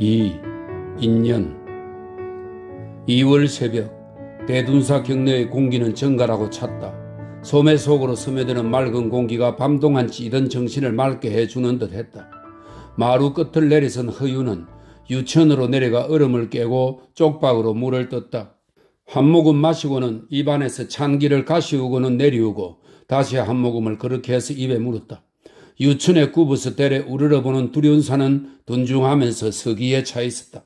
2. 인년 2월 새벽 대둔사 경내의 공기는 정갈하고 찼다. 소매 속으로 스며드는 맑은 공기가 밤동안 찌던 정신을 맑게 해주는 듯 했다. 마루 끝을 내리선 허유는 유천으로 내려가 얼음을 깨고 쪽박으로 물을 떴다. 한 모금 마시고는 입안에서 찬기를 가시우고는 내리우고 다시 한 모금을 그렇게 해서 입에 물었다. 유춘의 구부스 델에 우르르보는 두려운 산은 둔중하면서 서기에 차 있었다.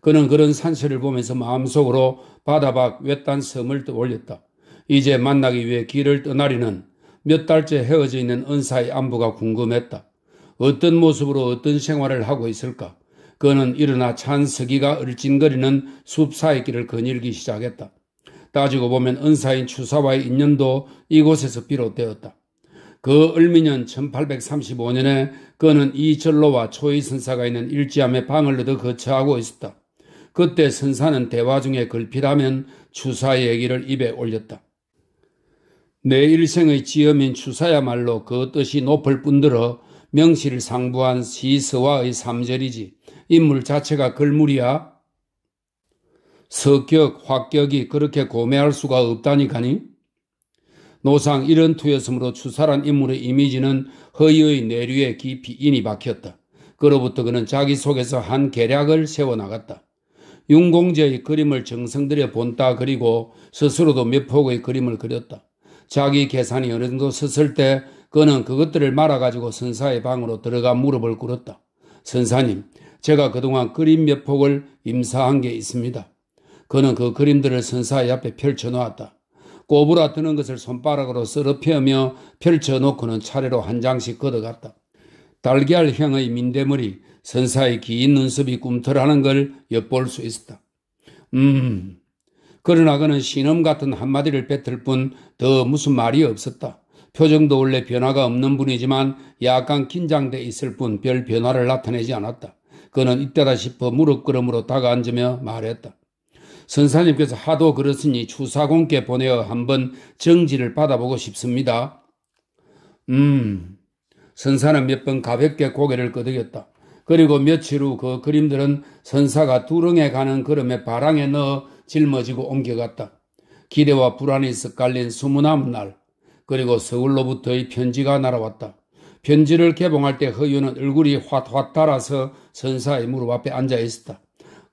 그는 그런 산세를 보면서 마음속으로 바다 밖 외딴 섬을 떠올렸다. 이제 만나기 위해 길을 떠나리는 몇 달째 헤어져 있는 은사의 안부가 궁금했다. 어떤 모습으로 어떤 생활을 하고 있을까? 그는 일어나 찬 서기가 얼찐거리는 숲 사이 길을 거닐기 시작했다. 따지고 보면 은사인 추사와의 인연도 이곳에서 비롯되었다. 그 을미년 1835년에 그는 이절로와 초의 선사가 있는 일지암의 방을 얻어 거처하고 있었다. 그때 선사는 대화 중에 걸핏하면 추사의 얘기를 입에 올렸다. 내 일생의 지음인 추사야말로 그 뜻이 높을 뿐더러 명실 상부한 시서와의 삼절이지 인물 자체가 글물이야. 석격, 화격이 그렇게 고매할 수가 없다니까니? 노상 이런 투였으므로 추살한 인물의 이미지는 허위의 내류에 깊이 인이 박혔다. 그로부터 그는 자기 속에서 한 계략을 세워나갔다. 윤공제의 그림을 정성들여 본다 그리고 스스로도 몇 폭의 그림을 그렸다. 자기 계산이 어느 정도 섰을 때 그는 그것들을 말아가지고 선사의 방으로 들어가 무릎을 꿇었다. 선사님, 제가 그동안 그림 몇 폭을 임사한 게 있습니다. 그는 그 그림들을 선사의 앞에 펼쳐놓았다. 꼬부라 뜨는 것을 손바닥으로 쓰러펴며 펼쳐놓고는 차례로 한 장씩 걷어갔다. 달걀향의 민대머리, 선사의 긴 눈썹이 꿈틀하는 걸 엿볼 수 있었다. 음, 그러나 그는 신음 같은 한마디를 뱉을 뿐 더 무슨 말이 없었다. 표정도 원래 변화가 없는 분이지만 약간 긴장돼 있을 뿐 별 변화를 나타내지 않았다. 그는 이때다 싶어 무릎 꿇음으로 다가앉으며 말했다. 선사님께서 하도 그렇으니 추사공께 보내어 한번 정지를 받아보고 싶습니다. 음, 선사는 몇 번 가볍게 고개를 끄덕였다. 그리고 며칠 후 그 그림들은 선사가 두렁에 가는 걸음에 바랑에 넣어 짊어지고 옮겨갔다. 기대와 불안이 섞갈린 수문나무 날, 그리고 서울로부터의 편지가 날아왔다. 편지를 개봉할 때허유는 얼굴이 확화 달아서 선사의 무릎 앞에 앉아 있었다.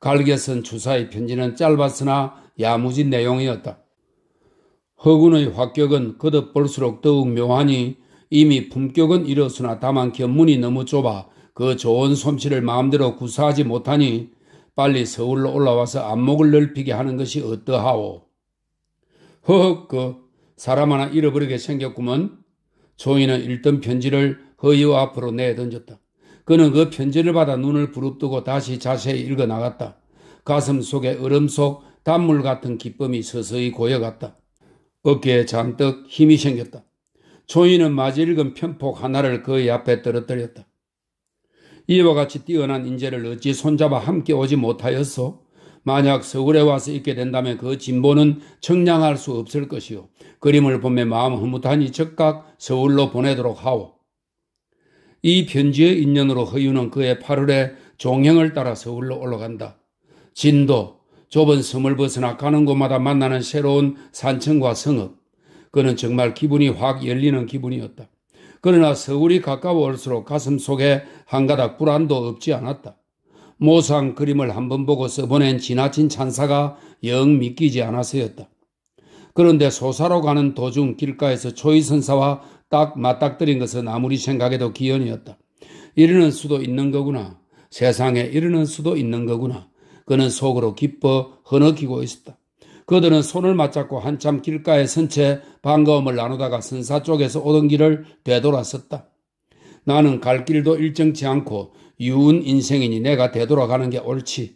갈게 쓴 주사의 편지는 짧았으나 야무진 내용이었다. 허군의 화격은 거듭볼수록 더욱 묘하니 이미 품격은 이렇으나 다만 견문이 너무 좁아 그 좋은 솜씨를 마음대로 구사하지 못하니 빨리 서울로 올라와서 안목을 넓히게 하는 것이 어떠하오. 허헉 그 사람 하나 잃어버리게 생겼구먼. 조이는 읽던 편지를 허이 앞으로 내던졌다. 그는 그 편지를 받아 눈을 부릅뜨고 다시 자세히 읽어 나갔다. 가슴 속에 얼음 속 단물 같은 기쁨이 서서히 고여갔다. 어깨에 잔뜩 힘이 생겼다. 초인는 마지 읽은 편폭 하나를 그의 앞에 떨어뜨렸다. 이와 같이 뛰어난 인재를 어찌 손잡아 함께 오지 못하였소? 만약 서울에 와서 있게 된다면 그 진보는 청량할 수 없을 것이요. 그림을 보며 마음 흐뭇하니 즉각 서울로 보내도록 하오. 이 편지의 인연으로 허유는 그의 8월에 종행을 따라 서울로 올라간다. 진도, 좁은 섬을 벗어나 가는 곳마다 만나는 새로운 산천과 성읍. 그는 정말 기분이 확 열리는 기분이었다. 그러나 서울이 가까워올수록 가슴 속에 한가닥 불안도 없지 않았다. 모상 그림을 한 번 보고 써보낸 지나친 찬사가 영 믿기지 않아서였다. 그런데 소사로 가는 도중 길가에서 초이선사와 딱 맞닥뜨린 것은 아무리 생각해도 기연이었다. 이러는 수도 있는 거구나. 세상에 이러는 수도 있는 거구나. 그는 속으로 기뻐 허너끼고 있었다. 그들은 손을 맞잡고 한참 길가에 선 채 반가움을 나누다가 선사 쪽에서 오던 길을 되돌았었다. 나는 갈 길도 일정치 않고 유운 인생이니 내가 되돌아가는 게 옳지.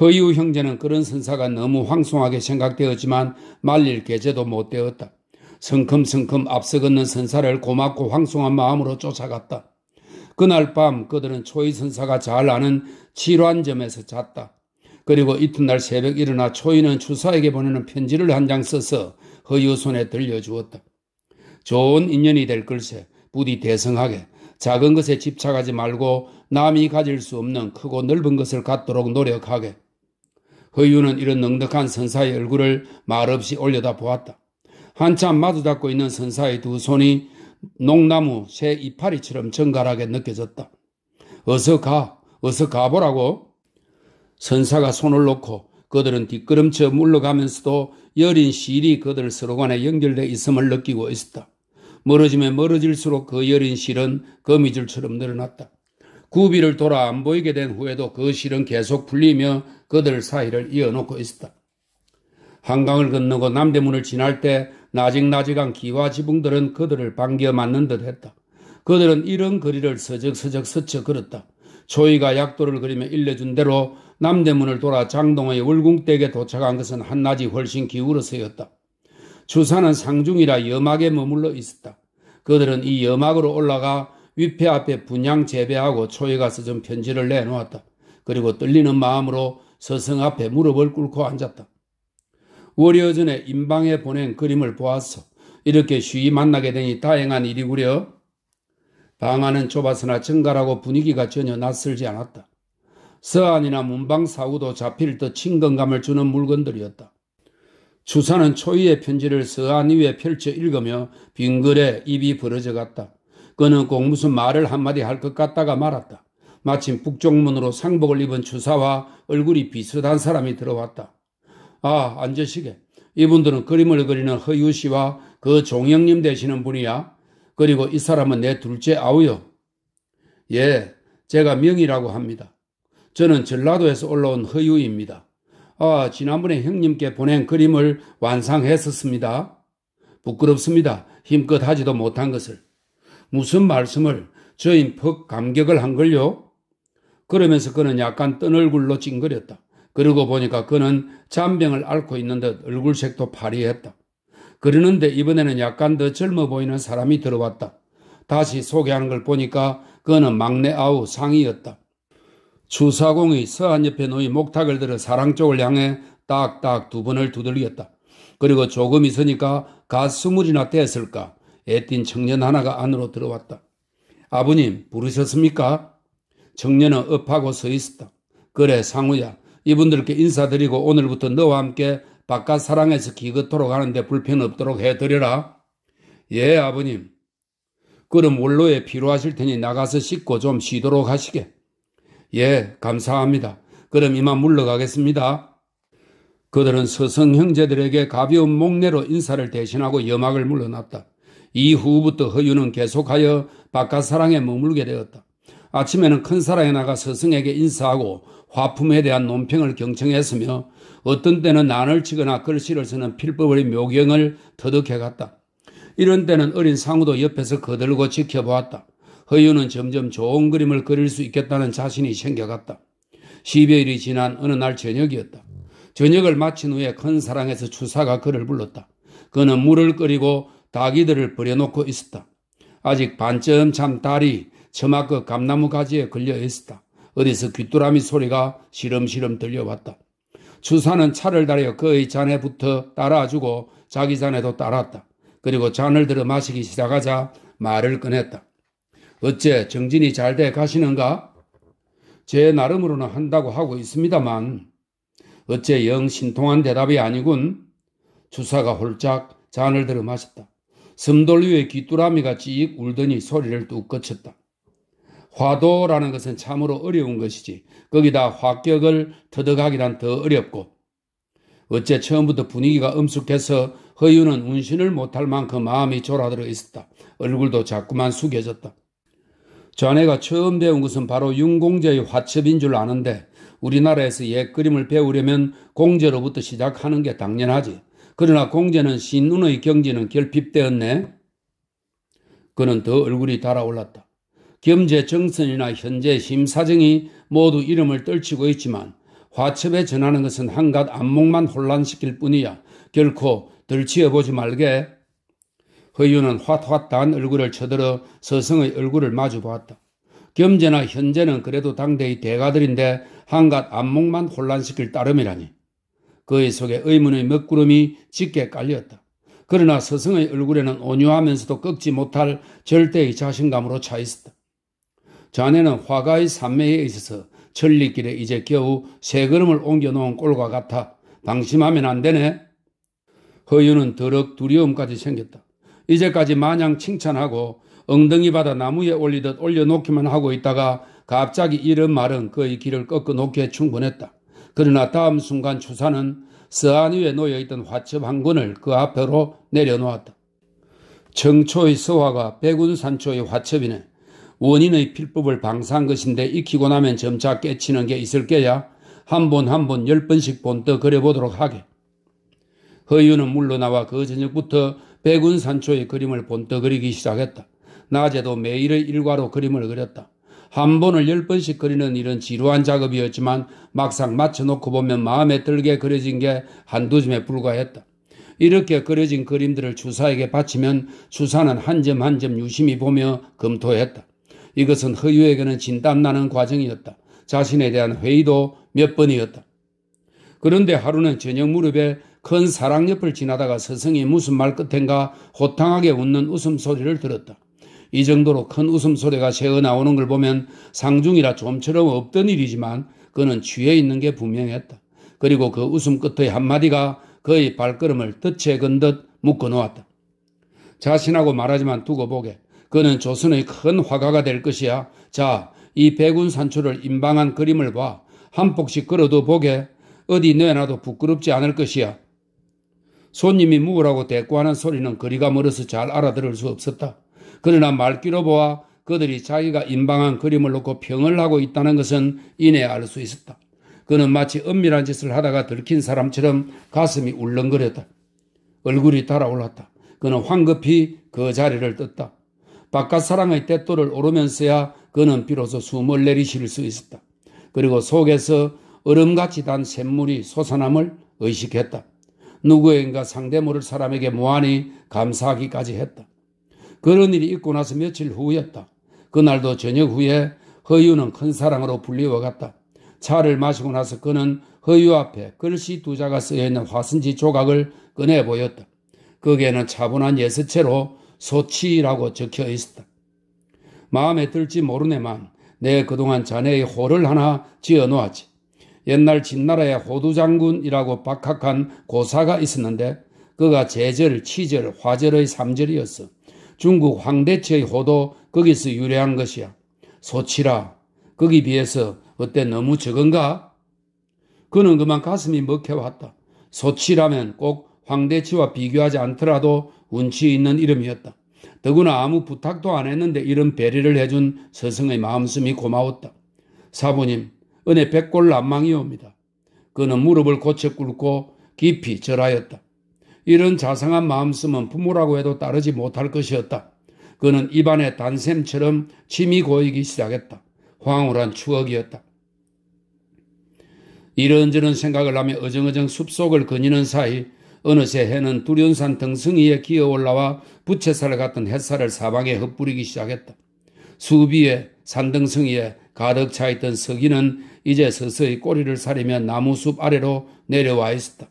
허유 형제는 그런 선사가 너무 황송하게 생각되었지만 말릴 계제도 못 되었다. 성큼성큼 앞서걷는 선사를 고맙고 황송한 마음으로 쫓아갔다. 그날 밤 그들은 초이 선사가 잘 아는 치료환점에서 잤다. 그리고 이튿날 새벽 일어나 초이는 추사에게 보내는 편지를 한 장 써서 허유 손에 들려주었다. 좋은 인연이 될 걸세 부디 대성하게 작은 것에 집착하지 말고 남이 가질 수 없는 크고 넓은 것을 갖도록 노력하게. 허유는 이런 능덕한 선사의 얼굴을 말없이 올려다 보았다. 한참 마주잡고 있는 선사의 두 손이 농나무 새 이파리처럼 정갈하게 느껴졌다. 어서 가, 어서 가보라고. 선사가 손을 놓고 그들은 뒷걸음쳐 물러가면서도 여린 실이 그들 서로 간에 연결돼 있음을 느끼고 있었다. 멀어지면 멀어질수록 그 여린 실은 거미줄처럼 늘어났다. 구비를 돌아 안 보이게 된 후에도 그 실은 계속 풀리며 그들 사이를 이어놓고 있었다. 한강을 건너고 남대문을 지날 때 나직나직한 기와 지붕들은 그들을 반겨 맞는 듯 했다. 그들은 이런 거리를 서적서적 스쳐 걸었다. 초이가 약도를 그리며 일려준 대로 남대문을 돌아 장동의 월궁댁에 도착한 것은 한낮이 훨씬 기울어서였다. 주사는 상중이라 염막에 머물러 있었다. 그들은 이염막으로 올라가 위패 앞에 분양 재배하고 초에 가서 좀 편지를 내놓았다. 그리고 떨리는 마음으로 서성 앞에 무릎을 꿇고 앉았다. 월여 전에 임방에 보낸 그림을 보았어. 이렇게 쉬이 만나게 되니 다행한 일이구려. 방 안은 좁아서나 정갈하고 분위기가 전혀 낯설지 않았다. 서안이나 문방 사우도 잡힐 듯 친근감을 주는 물건들이었다. 추사는 초이의 편지를 서안 위에 펼쳐 읽으며 빙글에 입이 벌어져 갔다. 그는 꼭 무슨 말을 한마디 할 것 같다가 말았다. 마침 북쪽문으로 상복을 입은 추사와 얼굴이 비슷한 사람이 들어왔다. 아, 앉으시게. 이분들은 그림을 그리는 허유 씨와 그 종영님 되시는 분이야. 그리고 이 사람은 내 둘째 아우요. 예, 제가 명이라고 합니다. 저는 전라도에서 올라온 허유입니다. 아, 지난번에 형님께 보낸 그림을 완성했었습니다 부끄럽습니다. 힘껏 하지도 못한 것을. 무슨 말씀을 저인 퍽 감격을 한 걸요? 그러면서 그는 약간 뜬 얼굴로 찡그렸다. 그러고 보니까 그는 잔병을 앓고 있는 듯 얼굴색도 파리했다. 그러는데 이번에는 약간 더 젊어 보이는 사람이 들어왔다. 다시 소개하는 걸 보니까 그는 막내 아우 상이었다 추사공이 서한 옆에 놓인 목탁을 들어 사랑 쪽을 향해 딱딱 두 번을 두들겼다. 그리고 조금 있으니까 갓 스물이나 됐을까 애띤 청년 하나가 안으로 들어왔다. 아버님 부르셨습니까? 청년은 업하고서 있었다. 그래 상우야 이분들께 인사드리고 오늘부터 너와 함께 바깥 사랑에서 기긋토록 하는데 불편 없도록 해드려라. 예, 아버님. 그럼 원로에 필요하실 테니 나가서 씻고 좀 쉬도록 하시게. 예, 감사합니다. 그럼 이만 물러가겠습니다. 그들은 서성 형제들에게 가벼운 목례로 인사를 대신하고 여막을 물러났다. 이후부터 허유는 계속하여 바깥 사랑에 머물게 되었다. 아침에는 큰 사랑에 나가 서성에게 인사하고 화품에 대한 논평을 경청했으며 어떤 때는 난을 치거나 글씨를 쓰는 필법의 묘경을 터득해갔다. 이런 때는 어린 상우도 옆에서 거들고 지켜보았다. 허유는 점점 좋은 그림을 그릴 수 있겠다는 자신이 생겨갔다. 1 2일이 지난 어느 날 저녁이었다. 저녁을 마친 후에 큰 사랑에서 추사가 그를 불렀다. 그는 물을 끓이고 다기들을 버려놓고 있었다. 아직 반쯤 참 달이 처마 끝 감나무 가지에 걸려 있었다. 어디서 귀뚜라미 소리가 시름시름 들려왔다. 주사는 차를 달여 그의 잔에 부터 따라주고 자기 잔에도 따랐다. 그리고 잔을 들어 마시기 시작하자 말을 꺼냈다. 어째 정진이 잘 돼 가시는가? 제 나름으로는 한다고 하고 있습니다만 어째 영 신통한 대답이 아니군. 주사가 홀짝 잔을 들어 마셨다. 섬돌 위에 귀뚜라미가 찌익 울더니 소리를 뚝 거쳤다. 화도라는 것은 참으로 어려운 것이지 거기다 화격을 터득하기란 더 어렵고 어째 처음부터 분위기가 엄숙해서 허유는 운신을 못할 만큼 마음이 졸아들어 있었다. 얼굴도 자꾸만 숙여졌다. 자네가 처음 배운 것은 바로 윤공제의 화첩인 줄 아는데 우리나라에서 옛 그림을 배우려면 공제로부터 시작하는 게 당연하지. 그러나 공제는 신눈의 경지는 결핍되었네. 그는 더 얼굴이 달아올랐다. 겸재 정선이나 현재 심사정이 모두 이름을 떨치고 있지만 화첩에 전하는 것은 한갓 안목만 혼란시킬 뿐이야 결코 들치어보지 말게. 허유는 화화한 얼굴을 쳐들어 서성의 얼굴을 마주 보았다. 겸재나 현재는 그래도 당대의 대가들인데 한갓 안목만 혼란시킬 따름이라니. 그의 속에 의문의 먹구름이 짙게 깔렸다. 그러나 서성의 얼굴에는 온유하면서도 꺾지 못할 절대의 자신감으로 차 있었다. 자네는 화가의 산매에 있어서 천리길에 이제 겨우 세 걸음을 옮겨놓은 꼴과 같아 방심하면 안 되네. 허유는 더럭 두려움까지 생겼다. 이제까지 마냥 칭찬하고 엉덩이 받아 나무에 올리듯 올려놓기만 하고 있다가 갑자기 이런 말은 그의 길을 꺾어놓기에 충분했다. 그러나 다음 순간 추사는 서안 위에 놓여있던 화첩 한 권을 그 앞으로 내려놓았다. 청초의 서화가 백운산초의 화첩이네. 원인의 필법을 방사한 것인데 익히고 나면 점차 깨치는 게 있을 게야. 한 번 한 번 열 번씩 본떠 그려보도록 하게. 허유는 물러나와 그 저녁부터 백운 산초의 그림을 본떠 그리기 시작했다. 낮에도 매일의 일과로 그림을 그렸다. 한 번을 열 번씩 그리는 일은 지루한 작업이었지만 막상 맞춰놓고 보면 마음에 들게 그려진 게 한두 점에 불과했다. 이렇게 그려진 그림들을 주사에게 바치면 주사는 한 점 한 점 유심히 보며 검토했다. 이것은 허유에게는 진땀나는 과정이었다. 자신에 대한 회의도 몇 번이었다. 그런데 하루는 저녁 무렵에 큰 사랑 옆을 지나다가 스승이 무슨 말 끝엔가 호탕하게 웃는 웃음소리를 들었다. 이 정도로 큰 웃음소리가 새어 나오는 걸 보면 상중이라 좀처럼 없던 일이지만 그는 취해 있는 게 분명했다. 그리고 그 웃음 끝의 한마디가 그의 발걸음을 뜻에 건듯 묶어 놓았다. 자신하고 말하지만 두고 보게. 그는 조선의 큰 화가가 될 것이야. 자, 이 백운 산초를 임방한 그림을 봐. 한 폭씩 걸어도 보게. 어디 내놔도 부끄럽지 않을 것이야. 손님이 묵으라고 대꾸하는 소리는 거리가 멀어서 잘 알아들을 수 없었다. 그러나 말귀로 보아 그들이 자기가 임방한 그림을 놓고 평을 하고 있다는 것은 이내 알 수 있었다. 그는 마치 은밀한 짓을 하다가 들킨 사람처럼 가슴이 울렁거렸다. 얼굴이 달아올랐다. 그는 황급히 그 자리를 떴다. 바깥 사랑의 때돌을 오르면서야 그는 비로소 숨을 내리실 수 있었다. 그리고 속에서 얼음같이 단 샘물이 솟아남을 의식했다. 누구인가 상대 모를 사람에게 무한히 감사하기까지 했다. 그런 일이 있고 나서 며칠 후였다. 그날도 저녁 후에 허유는 큰 사랑으로 불리워갔다. 차를 마시고 나서 그는 허유 앞에 글씨 두 자가 쓰여있는 화순지 조각을 꺼내 보였다. 거기에는 차분한 예스체로 소치라고 적혀 있었다. 마음에 들지 모르네만 내 그동안 자네의 호를 하나 지어 놓았지. 옛날 진나라의 호두장군이라고 박학한 고사가 있었는데 그가 제절, 치절, 화절의 삼절이었어. 중국 황대치의 호도 거기서 유래한 것이야. 소치라. 거기 비해서 어때 너무 적은가? 그는 그만 가슴이 먹혀왔다. 소치라면 꼭 황대치와 비교하지 않더라도 운치 있는 이름이었다. 더구나 아무 부탁도 안 했는데 이런 배려를 해준 스승의 마음씀이 고마웠다. 사부님, 은혜 백골 난망이옵니다. 그는 무릎을 고쳐 꿇고 깊이 절하였다. 이런 자상한 마음씀은 부모라고 해도 따르지 못할 것이었다. 그는 입안에 단샘처럼 침이 고이기 시작했다. 황홀한 추억이었다. 이런저런 생각을 하며 어정어정 숲속을 거니는 사이 어느새 해는 두련산 등승이에 기어 올라와 부채살 같은 햇살을 사방에 흩뿌리기 시작했다. 수비에 산등승이에 가득 차 있던 서기는 이제 서서히 꼬리를 사리며 나무숲 아래로 내려와 있었다.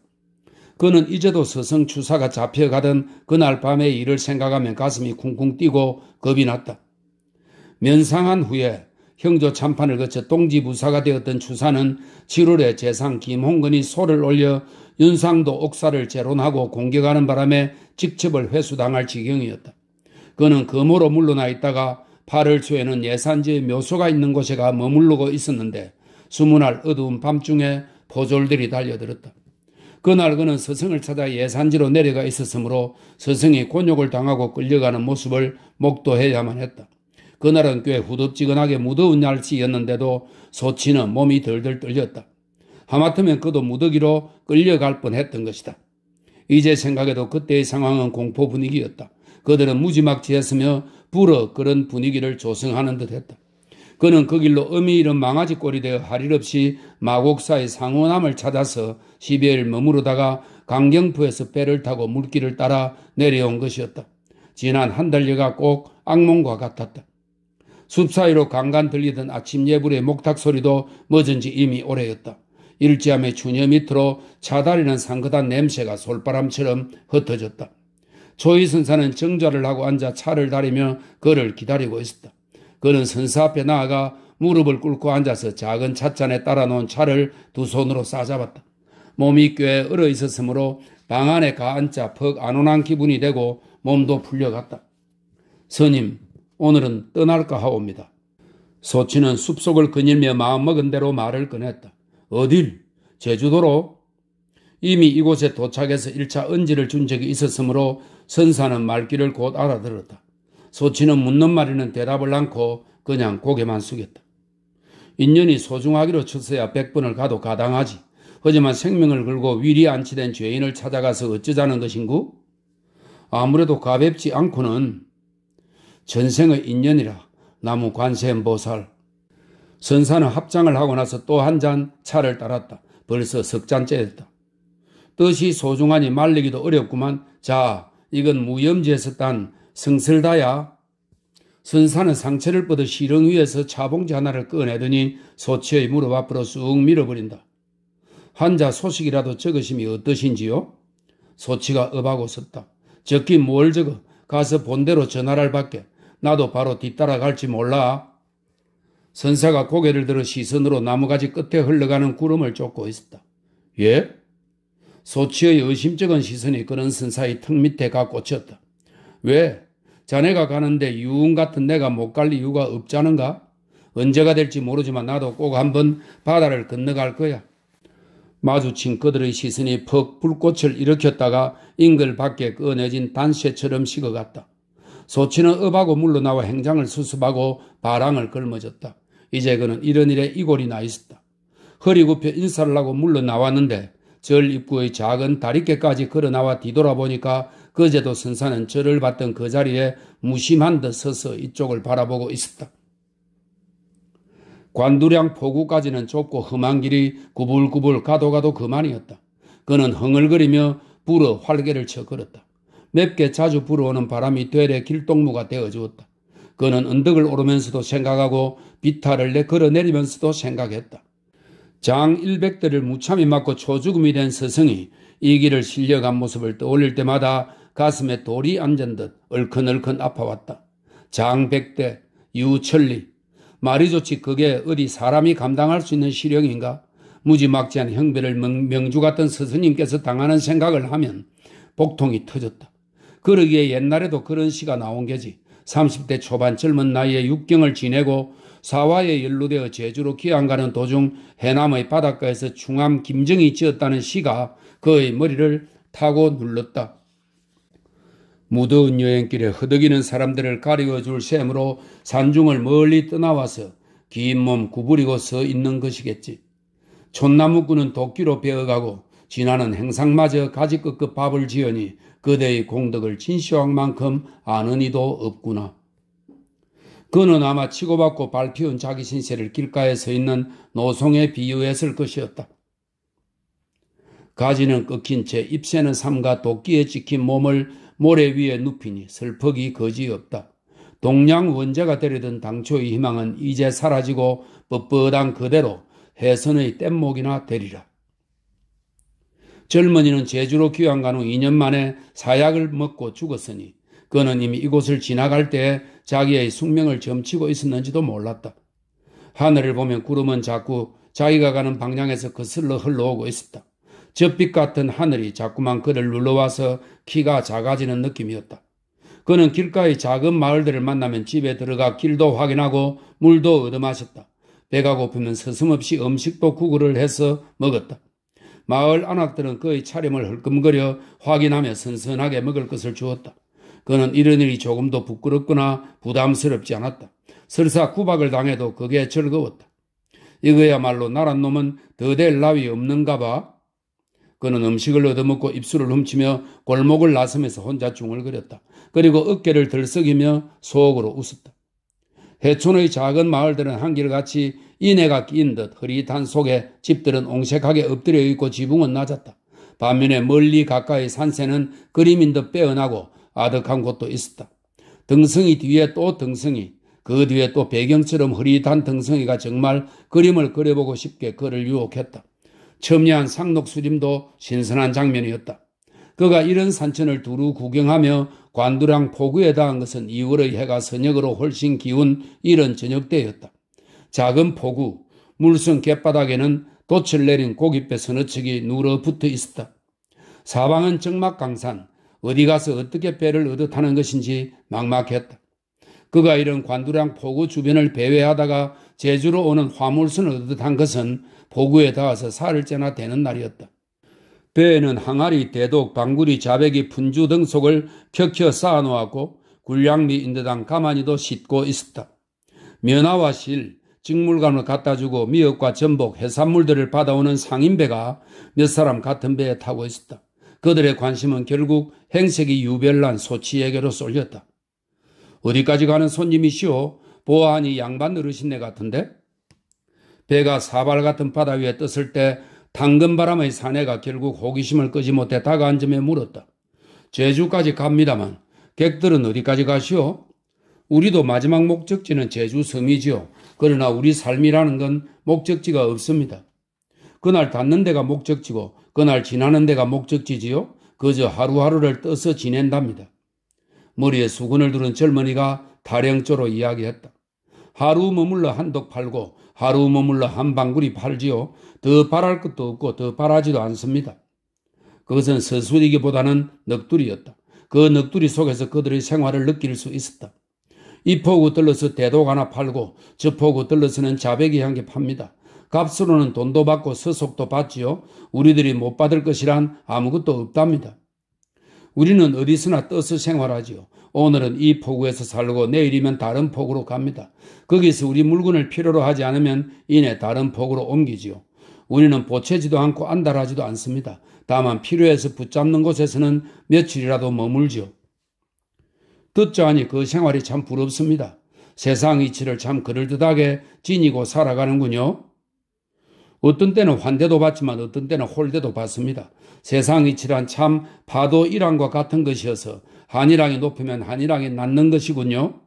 그는 이제도 서성 추사가 잡혀가던 그날 밤의 일을 생각하면 가슴이 쿵쿵 뛰고 겁이 났다. 면상한 후에 형조 참판을 거쳐 동지부사가 되었던 추사는 7월에 재상 김홍근이 소를 올려 윤상도 옥사를 재론하고 공격하는 바람에 직첩을 회수당할 지경이었다. 그는 금으로 물러나 있다가 8월 초에는 예산지의 묘소가 있는 곳에 가 머물르고 있었는데 수문할 어두운 밤중에 포졸들이 달려들었다. 그날 그는 스승을 찾아 예산지로 내려가 있었으므로 스승이 곤욕을 당하고 끌려가는 모습을 목도해야만 했다. 그날은 꽤 후덥지근하게 무더운 날씨였는데도 소치는 몸이 덜덜 떨렸다. 하마터면 그도 무더기로 끌려갈 뻔했던 것이다. 이제 생각해도 그때의 상황은 공포 분위기였다. 그들은 무지막지했으며 불어 그런 분위기를 조성하는 듯했다. 그는 그 길로 음이 잃 망아지 꼴이 되어 할 일 없이 마곡사의 상호남을 찾아서 시베일 머무르다가 강경포에서 배를 타고 물길을 따라 내려온 것이었다. 지난 한 달여가 꼭 악몽과 같았다. 숲 사이로 간간 들리던 아침 예불의 목탁 소리도 멎은 지 이미 오래였다. 일지함의 추녀 밑으로 차다리는 상긋한 냄새가 솔바람처럼 흩어졌다. 조이 선사는 정좌를 하고 앉아 차를 다리며 그를 기다리고 있었다. 그는 선사 앞에 나아가 무릎을 꿇고 앉아서 작은 찻잔에 따라 놓은 차를 두 손으로 싸잡았다. 몸이 꽤 얼어 있었으므로 방 안에 가앉자 퍽 안온한 기분이 되고 몸도 풀려갔다. 스님, 오늘은 떠날까 하옵니다. 소치는 숲속을 거닐며 마음먹은 대로 말을 꺼냈다. 어딜? 제주도로? 이미 이곳에 도착해서 1차 은지를준 적이 있었으므로 선사는 말귀를 곧 알아들었다. 소치는 묻는 말에는 대답을 않고 그냥 고개만 숙였다. 인연이 소중하기로 쳐서야 백0번을 가도 가당하지. 하지만 생명을 걸고 위리 안치된 죄인을 찾아가서 어쩌자는 것인구? 아무래도 가볍지 않고는 전생의 인연이라 나무 관세음보살 선사는 합장을 하고 나서 또 한 잔 차를 따랐다. 벌써 석 잔째였다. 뜻이 소중하니 말리기도 어렵구만. 자, 이건 무염지에서 딴 성슬다야. 선사는 상체를 뻗어 시렁 위에서 차봉지 하나를 꺼내더니 소치의 무릎 앞으로 쑥 밀어버린다. 환자 소식이라도 적으심이 어떠신지요? 소치가 업하고 섰다. 적긴 뭘 적어. 가서 본대로 전화를 받게. 나도 바로 뒤따라갈지 몰라. 선사가 고개를 들어 시선으로 나무가지 끝에 흘러가는 구름을 쫓고 있었다. 예? 소치의 의심쩍은 시선이 그런 선사의 턱 밑에 가 꽂혔다. 왜? 자네가 가는데 유흥 같은 내가 못 갈 이유가 없자은가 언제가 될지 모르지만 나도 꼭 한번 바다를 건너갈 거야. 마주친 그들의 시선이 퍽 불꽃을 일으켰다가 인글 밖에 꺼내진 단새처럼 식어갔다. 소치는 업하고 물러나와 행장을 수습하고 바람을 걸머졌다. 이제 그는 이런 일에 이골이 나 있었다. 허리 굽혀 인사를 하고 물러나왔는데 절 입구의 작은 다리께까지 걸어나와 뒤돌아보니까 그제도 선사는 절을 받던 그 자리에 무심한 듯 서서 이쪽을 바라보고 있었다. 관두량 포구까지는 좁고 험한 길이 구불구불 가도 가도 그만이었다. 그는 흥얼거리며 불어 활개를 쳐 걸었다. 맵게 자주 불어오는 바람이 되레 길동무가 되어 주었다. 그는 언덕을 오르면서도 생각하고 비탈을 내 걸어내리면서도 생각했다. 장 100대를 무참히 맞고 초죽음이 된 스승이 이 길을 실려간 모습을 떠올릴 때마다 가슴에 돌이 앉은 듯 얼큰얼큰 아파왔다. 장 100대, 유천리. 말이 좋지 그게 어디 사람이 감당할 수 있는 시령인가? 무지막지한 형배를 명주 같은 스승님께서 당하는 생각을 하면 복통이 터졌다. 그러기에 옛날에도 그런 시가 나온 게지. 30대 초반 젊은 나이에 육경을 지내고 사화에 연루되어 제주로 귀양가는 도중 해남의 바닷가에서 충암 김정이 지었다는 시가 그의 머리를 타고 눌렀다. 무더운 여행길에 허덕이는 사람들을 가리워줄 셈으로 산중을 멀리 떠나와서 긴 몸 구부리고 서 있는 것이겠지. 촌나무꾼은 도끼로 베어가고 지나는 행상마저 가지끝끝 그 밥을 지으니 그대의 공덕을 진시황만큼 아는 이도 없구나. 그는 아마 치고받고 발피운 자기 신세를 길가에 서 있는 노송에 비유했을 것이었다. 가지는 꺾인 채 잎새는 삼가 도끼에 찍힌 몸을 모래 위에 눕히니 슬퍼기 거지 없다. 동양 원제가 되려던 당초의 희망은 이제 사라지고 뻣뻣한 그대로 해선의 뗏목이나 되리라. 젊은이는 제주로 귀환간 후 2년 만에 사약을 먹고 죽었으니 그는 이미 이곳을 지나갈 때에 자기의 숙명을 점치고 있었는지도 몰랐다. 하늘을 보면 구름은 자꾸 자기가 가는 방향에서 거슬러 흘러오고 있었다. 젖빛 같은 하늘이 자꾸만 그를 눌러와서 키가 작아지는 느낌이었다. 그는 길가의 작은 마을들을 만나면 집에 들어가 길도 확인하고 물도 얻어 마셨다. 배가 고프면 서슴없이 음식도 구글을 해서 먹었다. 마을 안악들은 그의 차림을 흘끔거려 확인하며 선선하게 먹을 것을 주었다. 그는 이런 일이 조금도 부끄럽거나 부담스럽지 않았다. 설사 구박을 당해도 그게 즐거웠다. 이거야말로 나란 놈은 더 될 나위 없는가 봐. 그는 음식을 얻어먹고 입술을 훔치며 골목을 나서면서 혼자 중얼거렸다. 그리고 어깨를 들썩이며 속으로 웃었다. 해촌의 작은 마을들은 한결같이 이내가 낀 듯 흐릿한 속에 집들은 옹색하게 엎드려 있고 지붕은 낮았다. 반면에 멀리 가까이 산세는 그림인 듯 빼어나고 아득한 곳도 있었다. 등성이 뒤에 또 등성이 그 뒤에 또 배경처럼 흐릿한 등성이가 정말 그림을 그려보고 싶게 그를 유혹했다. 첨예한 상록수림도 신선한 장면이었다. 그가 이런 산천을 두루 구경하며 관두랑 포구에 닿은 것은 2월의 해가 서녁으로 훨씬 기운 이른 저녁때였다. 작은 포구, 물성 갯바닥에는 돛을 내린 고깃배 서너 척이 누러 붙어 있었다. 사방은 정막강산, 어디 가서 어떻게 배를 얻듯하는 것인지 막막했다. 그가 이런 관두량 포구 주변을 배회하다가 제주로 오는 화물선을 얻듯한 것은 포구에 닿아서 살을 째나 되는 날이었다. 배에는 항아리, 대독, 방구리, 자백이, 분주 등 속을 켜켜 쌓아놓았고 군량미 인대당 가만히도 싣고 있었다. 면화와 실, 직물감을 갖다주고 미역과 전복, 해산물들을 받아오는 상인배가 몇 사람 같은 배에 타고 있었다. 그들의 관심은 결국 행색이 유별난 소치에게로 쏠렸다. 어디까지 가는 손님이시오? 보아하니 양반 어르신네 같은데? 배가 사발 같은 바다 위에 떴을 때 당근바람의 사내가 결국 호기심을 끄지 못해 다가앉 점에 물었다. 제주까지 갑니다만 객들은 어디까지 가시오? 우리도 마지막 목적지는 제주 섬이지요. 그러나 우리 삶이라는 건 목적지가 없습니다. 그날 닿는 데가 목적지고 그날 지나는 데가 목적지지요. 그저 하루하루를 떠서 지낸답니다. 머리에 수건을 두른 젊은이가 다령조로 이야기했다. 하루 머물러 한독 팔고 하루 머물러 한 방구리 팔지요. 더 바랄 것도 없고 더바라지도 않습니다. 그것은 서수리기보다는 넋두리였다. 그 넋두리 속에서 그들의 생활을 느낄 수 있었다. 이 포구 들러서 대독 하나 팔고 저 포구 들러서는 자백이 한 개 팝니다. 값으로는 돈도 받고 서속도 받지요. 우리들이 못 받을 것이란 아무것도 없답니다. 우리는 어디서나 떠서 생활하지요. 오늘은 이폭우에서 살고 내일이면 다른 폭우로 갑니다. 거기서 우리 물건을 필요로 하지 않으면 이내 다른 폭우로 옮기지요. 우리는 보채지도 않고 안달하지도 않습니다. 다만 필요해서 붙잡는 곳에서는 며칠이라도 머물지요. 듣자 하니 그 생활이 참 부럽습니다. 세상 이치를 참 그럴듯하게 지니고 살아가는군요. 어떤 때는 환대도 받지만 어떤 때는 홀대도 받습니다. 세상이 칠한 참 파도 일랑과 같은 것이어서 한일랑이 높으면 한일랑이 낫는 것이군요.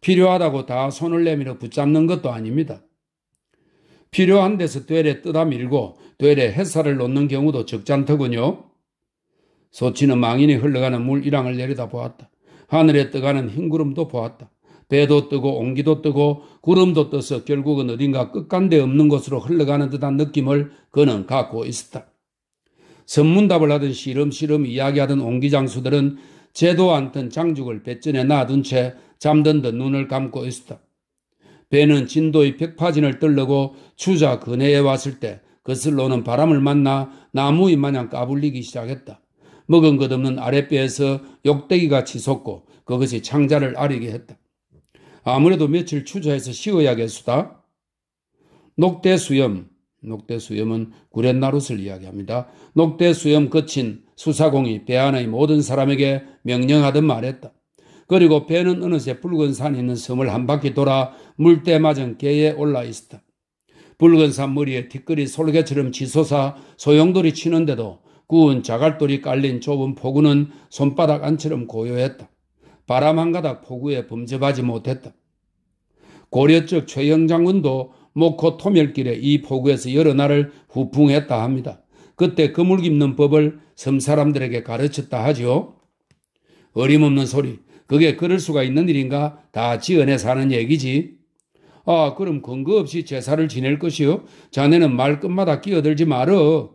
필요하다고 다 손을 내밀어 붙잡는 것도 아닙니다. 필요한 데서 되레 뜯어 밀고 되레 햇살을 놓는 경우도 적잖더군요. 소치는 망인이 흘러가는 물 일항을 내려다 보았다. 하늘에 떠가는 흰구름도 보았다. 배도 뜨고 옹기도 뜨고 구름도 떠서 결국은 어딘가 끝간데 없는 곳으로 흘러가는 듯한 느낌을 그는 갖고 있었다. 선문답을 하던 시름시름 이야기하던 옹기장수들은 제도 않던 장죽을 배전에 놔둔 채 잠든 듯 눈을 감고 있었다. 배는 진도의 벽파진을 떨르고 추자 근해에 왔을 때 거슬러오는 바람을 만나 나무이 마냥 까불리기 시작했다. 먹은 것 없는 아랫배에서 욕대기가 치솟고 그것이 창자를 아리게 했다. 아무래도 며칠 추자해서 쉬어야겠수다. 녹대 수염, 녹대 수염은 구렛나룻을 이야기합니다. 녹대 수염 거친 수사공이 배 안의 모든 사람에게 명령하듯 말했다. 그리고 배는 어느새 붉은 산이 있는 섬을 한 바퀴 돌아 물때 맞은 개에 올라 있었다. 붉은 산 머리에 티끌이 솔개처럼 치솟아 소용돌이 치는데도 구운 자갈돌이 깔린 좁은 포구는 손바닥 안처럼 고요했다. 바람 한 가닥 포구에 범접하지 못했다. 고려적 최영 장군도 목호 토멸길에 이 포구에서 여러 날을 후풍했다 합니다. 그때 그물 깁는 법을 섬 사람들에게 가르쳤다 하지요. 어림없는 소리. 그게 그럴 수가 있는 일인가? 다지은에 사는 얘기지. 아, 그럼 근거 없이 제사를 지낼 것이요? 자네는 말끝마다 끼어들지 말어.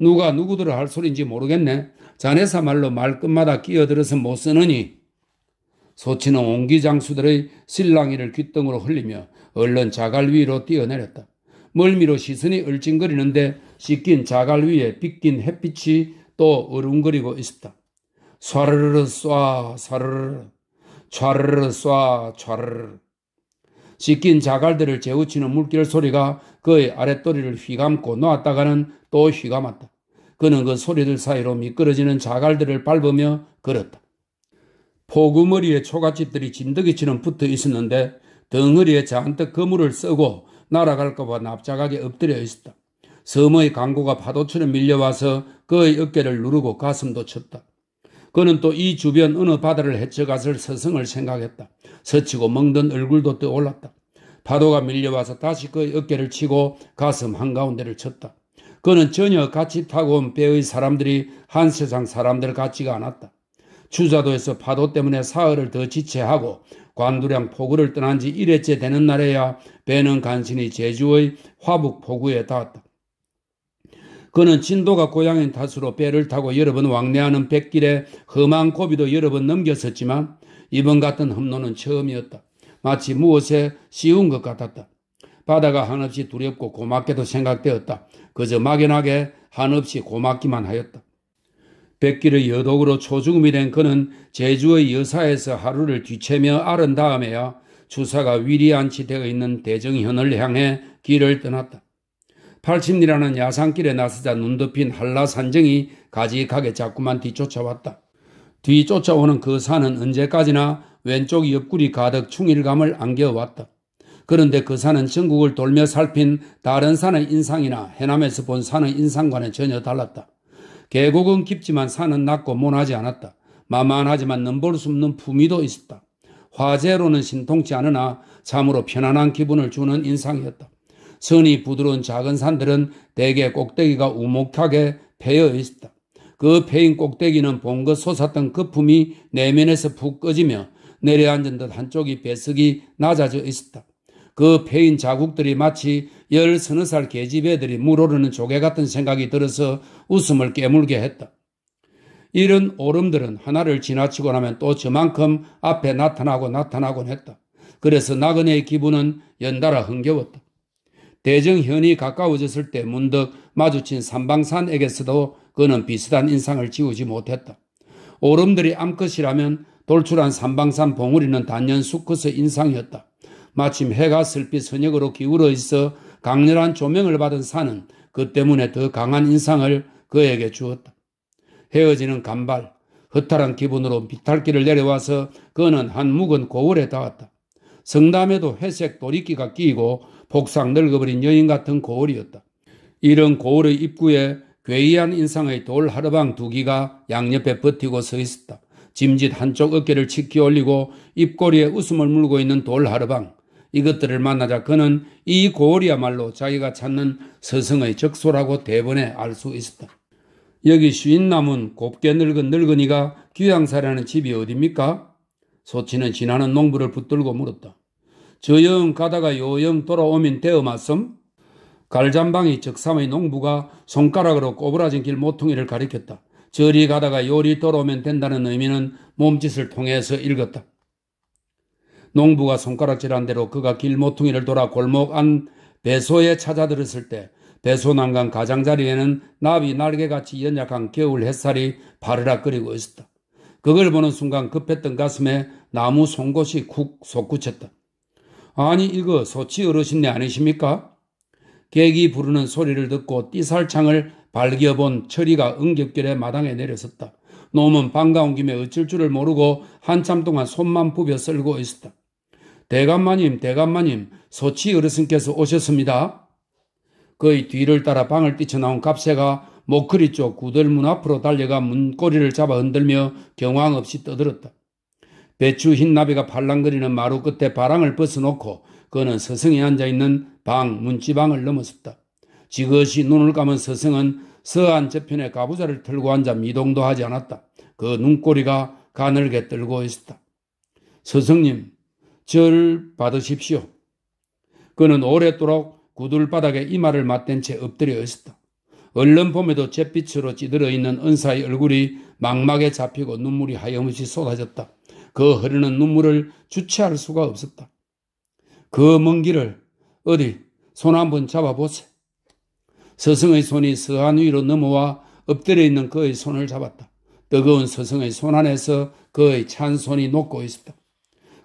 누가 누구들 할 소린지 모르겠네. 자네사말로 말끝마다 끼어들어서 못 쓰느니 소치는 옹기 장수들의 실랑이를 귓등으로 흘리며 얼른 자갈 위로 뛰어내렸다. 멀미로 시선이 얼찡거리는데 씻긴 자갈 위에 빗긴 햇빛이 또 어른거리고 있었다. 쏴르르 쏴, 쏴르르, 촤르르 쏴, 촤르르. 씻긴 자갈들을 재우치는 물결 소리가 그의 아랫도리를 휘감고 놓았다가는 또 휘감았다. 그는 그 소리들 사이로 미끄러지는 자갈들을 밟으며 걸었다. 포구머리에 초가집들이 진득이처럼 붙어 있었는데 덩어리에 잔뜩 그물을 쓰고 날아갈까봐 납작하게 엎드려 있었다. 섬의 강구가 파도처럼 밀려와서 그의 어깨를 누르고 가슴도 쳤다. 그는 또 이 주변 어느 바다를 헤쳐갔을 서성을 생각했다. 서치고 멍든 얼굴도 떠올랐다. 파도가 밀려와서 다시 그의 어깨를 치고 가슴 한가운데를 쳤다. 그는 전혀 같이 타고 온 배의 사람들이 한 세상 사람들 같지가 않았다. 주자도에서 파도 때문에 사흘을 더 지체하고 관두량 포구를 떠난 지 1회째 되는 날에야 배는 간신히 제주의 화북 포구에 닿았다. 그는 진도가 고향인 탓으로 배를 타고 여러 번 왕래하는 뱃길에 험한 고비도 여러 번 넘겼었지만 이번 같은 험로는 처음이었다. 마치 무엇에 씌운 것 같았다. 바다가 한없이 두렵고 고맙게도 생각되었다. 그저 막연하게 한없이 고맙기만 하였다. 백기를 여독으로 초죽음이 된 그는 제주의 여사에서 하루를 뒤채며 아른 다음에야 주사가 위리안치 되어 있는 대정현을 향해 길을 떠났다. 팔십리라는 야산길에 나서자 눈 덮인 한라산정이 가지하게 자꾸만 뒤쫓아왔다. 뒤쫓아오는 그 산은 언제까지나 왼쪽 옆구리 가득 충일감을 안겨왔다. 그런데 그 산은 전국을 돌며 살핀 다른 산의 인상이나 해남에서 본 산의 인상과는 전혀 달랐다. 계곡은 깊지만 산은 낮고 모나지 않았다. 만만하지만 넘볼 수 없는 품위도 있었다. 화재로는 신통치 않으나 참으로 편안한 기분을 주는 인상이었다. 선이 부드러운 작은 산들은 대개 꼭대기가 우목하게 패여 있었다. 그 패인 꼭대기는 봉긋 솟았던 거품이 그 내면에서 푹 꺼지며 내려앉은 듯 한쪽이 배석이 낮아져 있었다. 그 패인 자국들이 마치 열 서너 살 계집애들이 물오르는 조개 같은 생각이 들어서 웃음을 깨물게 했다. 이런 오름들은 하나를 지나치고 나면 또 저만큼 앞에 나타나고 나타나곤 했다. 그래서 나그네의 기분은 연달아 흥겨웠다. 대정현이 가까워졌을 때 문득 마주친 삼방산에게서도 그는 비슷한 인상을 지우지 못했다. 오름들이 암컷이라면 돌출한 삼방산 봉우리는 단연 수컷의 인상이었다. 마침 해가 슬피 선역으로 기울어 있어 강렬한 조명을 받은 산은 그 때문에 더 강한 인상을 그에게 주었다. 헤어지는 간발, 허탈한 기분으로 비탈길을 내려와서 그는 한 묵은 고울에 닿았다. 성담에도 회색 도리끼가 끼고 폭삭 늙어버린 여인 같은 고울이었다. 이런 고울의 입구에 괴이한 인상의 돌 하르방 두 기가 양옆에 버티고 서 있었다. 짐짓 한쪽 어깨를 치켜 올리고 입꼬리에 웃음을 물고 있는 돌 하르방. 이것들을 만나자 그는 이 고을이야말로 자기가 찾는 서승의 적소라고 대번에 알 수 있었다. 여기 쉰 남은 곱게 늙은 늙은이가 귀양사라는 집이 어딥니까 소치는 지나는 농부를 붙들고 물었다. 저 영 가다가 요영 돌아오면 대어 맞음? 갈잔방이 적삼의 농부가 손가락으로 꼬부라진 길 모퉁이를 가리켰다. 저리 가다가 요리 돌아오면 된다는 의미는 몸짓을 통해서 읽었다. 농부가 손가락질한 대로 그가 길 모퉁이를 돌아 골목 안 배소에 찾아들었을 때 배소 난간 가장자리에는 나비 날개같이 연약한 겨울 햇살이 바르락거리고 있었다. 그걸 보는 순간 급했던 가슴에 나무 송곳이 쿡 솟구쳤다. 아니 이거 소치 어르신네 아니십니까? 객이 부르는 소리를 듣고 띠살창을 발겨본 철이가 응격결에 마당에 내려섰다. 놈은 반가운 김에 어쩔 줄을 모르고 한참 동안 손만 부벼 쓸고 있었다. 대감마님, 대감마님, 소치 어르신께서 오셨습니다. 그의 뒤를 따라 방을 뛰쳐나온 갑세가 목걸이 쪽 구들문 앞으로 달려가 문고리를 잡아 흔들며 경황 없이 떠들었다. 배추 흰 나비가 팔랑거리는 마루 끝에 바랑을 벗어놓고 그는 서성에 앉아있는 방, 문지방을 넘어섰다. 지그시 눈을 감은 서성은 서안 저편에 가부좌를 틀고 앉아 미동도 하지 않았다. 그 눈꼬리가 가늘게 떨고 있었다. 서성님, 절 받으십시오. 그는 오랫도록 구들바닥에 이마를 맞댄 채 엎드려 있었다. 얼른 봄에도 잿빛으로 찌들어 있는 은사의 얼굴이 망막에 잡히고 눈물이 하염없이 쏟아졌다. 그 흐르는 눈물을 주체할 수가 없었다. 그 먼 길을 어디 손 한번 잡아보세. 서승의 손이 서한 위로 넘어와 엎드려 있는 그의 손을 잡았다. 뜨거운 서승의손 안에서 그의 찬 손이 녹고 있었다.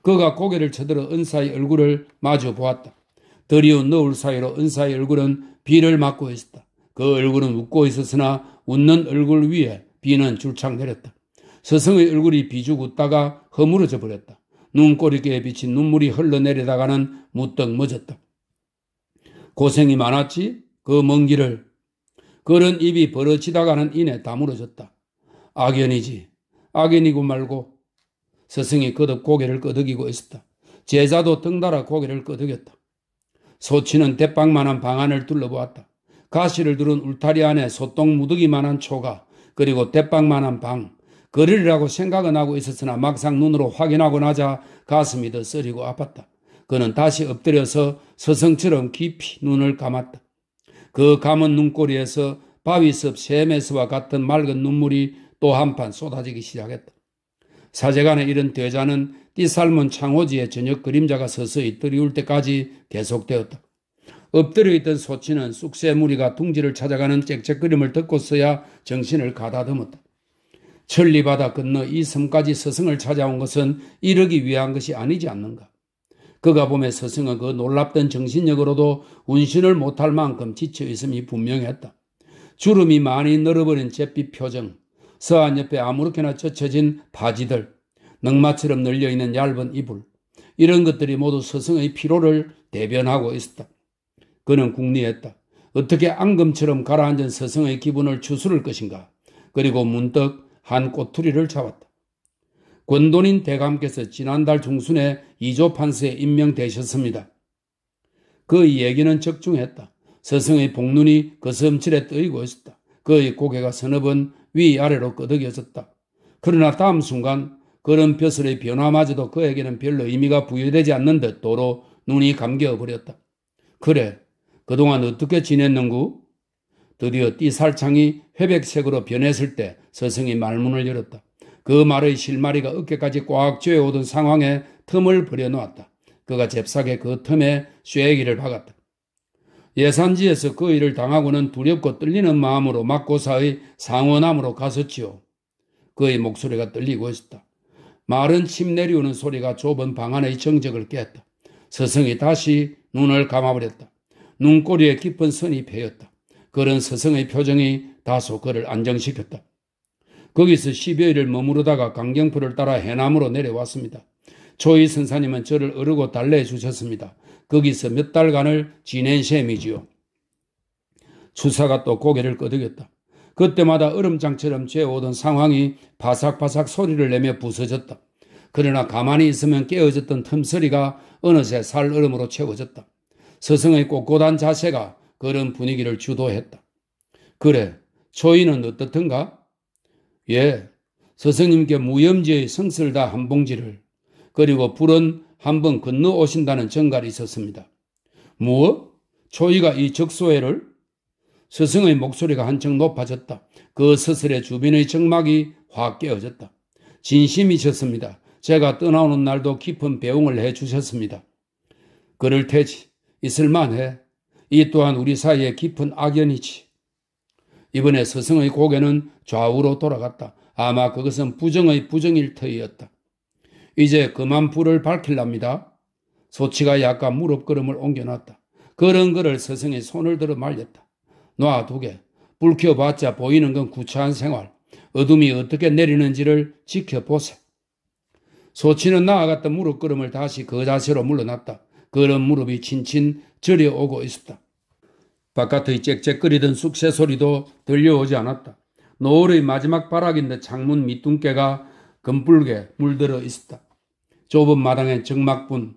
그가 고개를 쳐들어 은사의 얼굴을 마주 보았다. 더리운 너울 사이로 은사의 얼굴은 비를 맞고 있었다. 그 얼굴은 웃고 있었으나 웃는 얼굴 위에 비는 줄창 내렸다. 스승의 얼굴이 비죽 웃다가 허물어져 버렸다. 눈꼬리께 비친 눈물이 흘러내리다가는 무떡 멎었다. 고생이 많았지? 그 먼 길을. 그런 입이 벌어지다가는 이내 다물어졌다. 악연이지. 악연이고 말고 스승이 거듭 고개를 끄덕이고 있었다. 제자도 등달아 고개를 끄덕였다. 소치는 대빵만한 방안을 둘러보았다. 가시를 두른 울타리 안에 소똥 무더기만한 초가 그리고 대빵만한 방 거리라고 생각은 하고 있었으나 막상 눈으로 확인하고 나자 가슴이 더 쓰리고 아팠다. 그는 다시 엎드려서 서성처럼 깊이 눈을 감았다. 그 감은 눈꼬리에서 바위섭 세에서와 같은 맑은 눈물이 또 한판 쏟아지기 시작했다. 사제간의 이런 대자는 띠 삶은 창호지에 저녁 그림자가 서서히 떨리울 때까지 계속되었다. 엎드려 있던 소치는 쑥새 무리가 둥지를 찾아가는 짹짹거림을 듣고서야 정신을 가다듬었다. 천리바다 건너 이 섬까지 서승을 찾아온 것은 이르기 위한 것이 아니지 않는가. 그가 보에 서승은 그 놀랍던 정신력으로도 운신을 못할 만큼 지쳐 있음이 분명했다. 주름이 많이 늘어버린 잿빛 표정, 서안 옆에 아무렇게나 젖혀진 바지들, 넉마처럼 늘려있는 얇은 이불, 이런 것들이 모두 서승의 피로를 대변하고 있었다. 그는 궁리했다. 어떻게 앙금처럼 가라앉은 서승의 기분을 추스를 것인가? 그리고 문득 한 꼬투리를 잡았다. 권돈인 대감께서 지난달 중순에 이조 판서에 임명되셨습니다. 그의 얘기는 적중했다. 서승의 복눈이 거슴칠에 뜨이고 있었다. 그의 고개가 서너 번 위아래로 끄덕여졌다. 그러나 다음 순간 걸음벼슬의 변화마저도 그에게는 별로 의미가 부여되지 않는 듯 도로 눈이 감겨버렸다. 그래, 그동안 어떻게 지냈는구? 드디어 띠살창이 회백색으로 변했을 때 서성이 말문을 열었다. 그 말의 실마리가 어깨까지 꽉 죄어오던 상황에 틈을 벌여놓았다. 그가 잽싸게 그 틈에 쇠기를 박았다. 예산지에서 그 일을 당하고는 두렵고 떨리는 마음으로 막고사의 상원함으로 갔었지요. 그의 목소리가 떨리고 있었다. 마른 침내려오는 소리가 좁은 방 안의 정적을 깼다. 서성이 다시 눈을 감아버렸다. 눈꼬리에 깊은 선이 패였다. 그런 서성의 표정이 다소 그를 안정시켰다. 거기서 10여일을 머무르다가 강경포를 따라 해남으로 내려왔습니다. 조이 선사님은 저를 어르고 달래 주셨습니다. 거기서 몇 달간을 지낸 셈이지요. 추사가 또 고개를 끄덕였다. 그때마다 얼음장처럼 죄오던 상황이 바삭바삭 소리를 내며 부서졌다. 그러나 가만히 있으면 깨어졌던 틈소리가 어느새 살 얼음으로 채워졌다. 서성의 꼿꼿한 자세가 그런 분위기를 주도했다. 그래, 초인은 어떻든가? 예, 서성님께 무염지의 성슬다 한 봉지를 그리고 불은 한번 건너오신다는 전갈이 있었습니다. 무엇? 초이가 이 적소회를 스승의 목소리가 한층 높아졌다. 그 스스의 주변의 정막이 확 깨어졌다. 진심이셨습니다. 제가 떠나오는 날도 깊은 배웅을 해 주셨습니다. 그럴 테지. 있을만해. 이 또한 우리 사이의 깊은 악연이지. 이번에 스승의 고개는 좌우로 돌아갔다. 아마 그것은 부정의 부정일 터이었다. 이제 그만 불을 밝힐랍니다. 소치가 약간 무릎걸음을 옮겨놨다. 그런 거를 스승이 손을 들어 말렸다. 놔두게. 불 켜봤자 보이는 건 구차한 생활. 어둠이 어떻게 내리는지를 지켜보세. 소치는 나아갔던 무릎걸음을 다시 그 자세로 물러났다. 그런 무릎이 친친 저려오고 있었다. 바깥의 짹짹거리던 숙새 소리도 들려오지 않았다. 노을의 마지막 바락인데 창문 밑둥개가 금불게 물들어 있었다. 좁은 마당의 적막뿐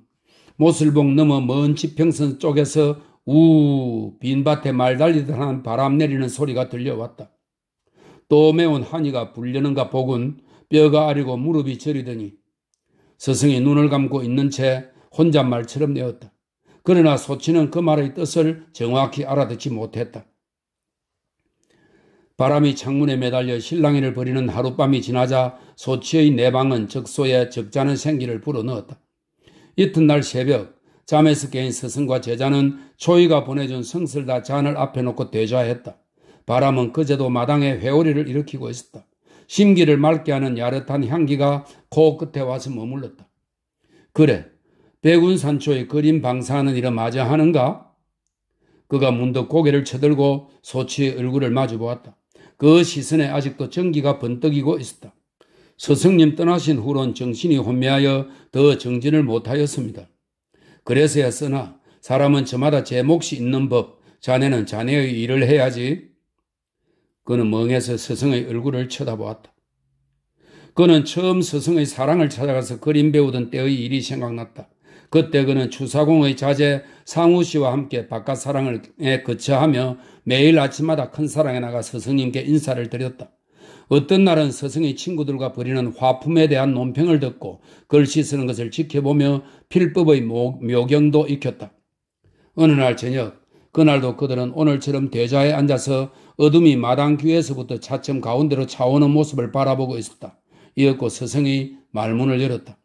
모슬봉 넘어 먼 지평선 쪽에서 우 빈밭에 말 달리듯 한 바람 내리는 소리가 들려왔다. 또 매운 한이가 불려는가 보군 뼈가 아리고 무릎이 저리더니 스승이 눈을 감고 있는 채 혼잣말처럼 내었다. 그러나 소치는 그 말의 뜻을 정확히 알아듣지 못했다. 바람이 창문에 매달려 실랑이를 벌이는 하룻밤이 지나자 소치의 내방은 적소에 적잖은 생기를 불어넣었다. 이튿날 새벽 잠에서 깬 스승과 제자는 초이가 보내준 성슬다 잔을 앞에 놓고 대좌했다. 바람은 그제도 마당에 회오리를 일으키고 있었다. 심기를 맑게 하는 야릇한 향기가 코끝에 와서 머물렀다. 그래, 백운산초의 그림 방사하는 일은 맞아 하는가? 그가 문득 고개를 쳐들고 소치의 얼굴을 마주보았다. 그 시선에 아직도 전기가 번뜩이고 있었다. 스승님 떠나신 후론 정신이 혼미하여 더 정진을 못하였습니다. 그래서야 쓰나 사람은 저마다 제 몫이 있는 법, 자네는 자네의 일을 해야지. 그는 멍에서 스승의 얼굴을 쳐다보았다. 그는 처음 스승의 사랑을 찾아가서 그림 배우던 때의 일이 생각났다. 그때 그는 추사공의 자제 상우 씨와 함께 바깥 사랑을 거쳐하며 매일 아침마다 큰 사랑에 나가 스승님께 인사를 드렸다. 어떤 날은 스승의 친구들과 벌이는 화품에 대한 논평을 듣고 글씨 쓰는 것을 지켜보며 필법의 묘경도 익혔다. 어느 날 저녁, 그날도 그들은 오늘처럼 대좌에 앉아서 어둠이 마당 귀에서부터 차츰 가운데로 차오는 모습을 바라보고 있었다. 이었고 스승이 말문을 열었다.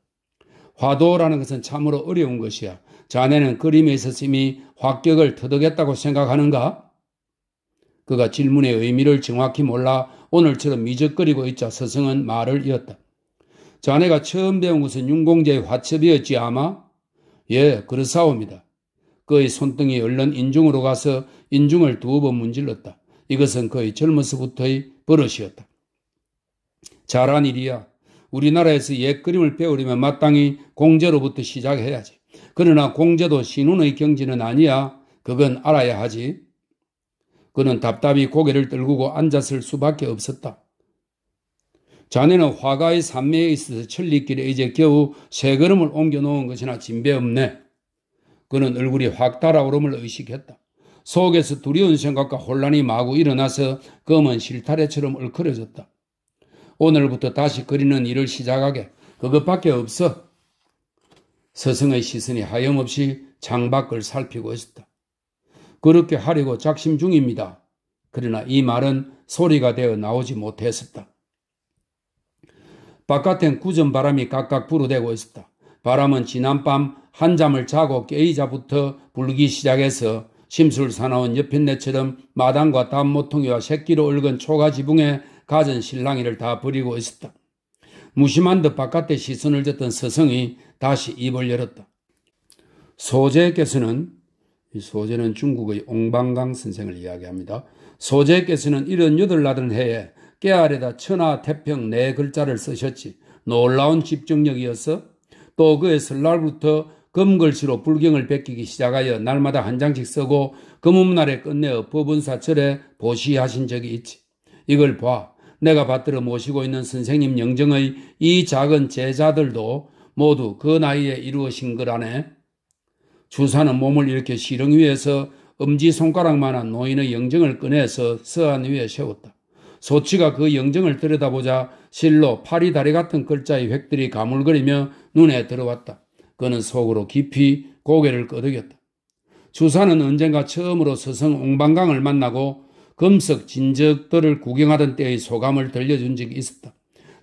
화도라는 것은 참으로 어려운 것이야. 자네는 그림에 있어서 이미 화격을 터득했다고 생각하는가? 그가 질문의 의미를 정확히 몰라 오늘처럼 미적거리고 있자 서성은 말을 이었다. 자네가 처음 배운 것은 윤공자의 화첩이었지 아마? 예, 그렇사옵니다. 그의 손등이 얼른 인중으로 가서 인중을 두 번 문질렀다. 이것은 그의 젊어서부터의 버릇이었다. 잘한 일이야. 우리나라에서 옛 그림을 배우려면 마땅히 공제로부터 시작해야지. 그러나 공제도 신운의 경지는 아니야. 그건 알아야 하지. 그는 답답히 고개를 떨구고 앉았을 수밖에 없었다. 자네는 화가의 산매에 있어서 천리길에 이제 겨우 세 걸음을 옮겨놓은 것이나 진배없네. 그는 얼굴이 확 달아오름을 의식했다. 속에서 두려운 생각과 혼란이 마구 일어나서 검은 실타래처럼 얼클어졌다 오늘부터 다시 그리는 일을 시작하게 그것밖에 없어. 서승의 시선이 하염없이 장밖을 살피고 있었다. 그렇게 하려고 작심 중입니다. 그러나 이 말은 소리가 되어 나오지 못했었다. 바깥엔 구전 바람이 각각 불어대고 있었다. 바람은 지난밤 한잠을 자고 깨이자부터 불기 시작해서 심술사나운 옆인네처럼 마당과 담모퉁이와 새끼로 얽은 초가 지붕에 가진 신랑이를 다 버리고 있었다. 무심한 듯 바깥에 시선을 줬던 서성이 다시 입을 열었다. 소재께서는 이 소재는 중국의 옹방강 선생을 이야기합니다. 소재께서는 이런 여덟나든 해에 깨알에다 천하 태평 네 글자를 쓰셨지 놀라운 집중력이어서 또 그의 설날부터 금글씨로 불경을 베끼기 시작하여 날마다 한 장씩 쓰고 금음날에 그 끝내어 법은사철에 보시하신 적이 있지. 이걸 봐. 내가 받들어 모시고 있는 선생님 영정의 이 작은 제자들도 모두 그 나이에 이루어진 거라네. 주사는 몸을 이렇게 시령 위에서 엄지손가락만한 노인의 영정을 꺼내서 서안 위에 세웠다. 소치가 그 영정을 들여다보자 실로 파리 다리 같은 글자의 획들이 가물거리며 눈에 들어왔다. 그는 속으로 깊이 고개를 끄덕였다. 주사는 언젠가 처음으로 서성 옹방강을 만나고 금석 진적들을 구경하던 때의 소감을 들려준 적이 있었다.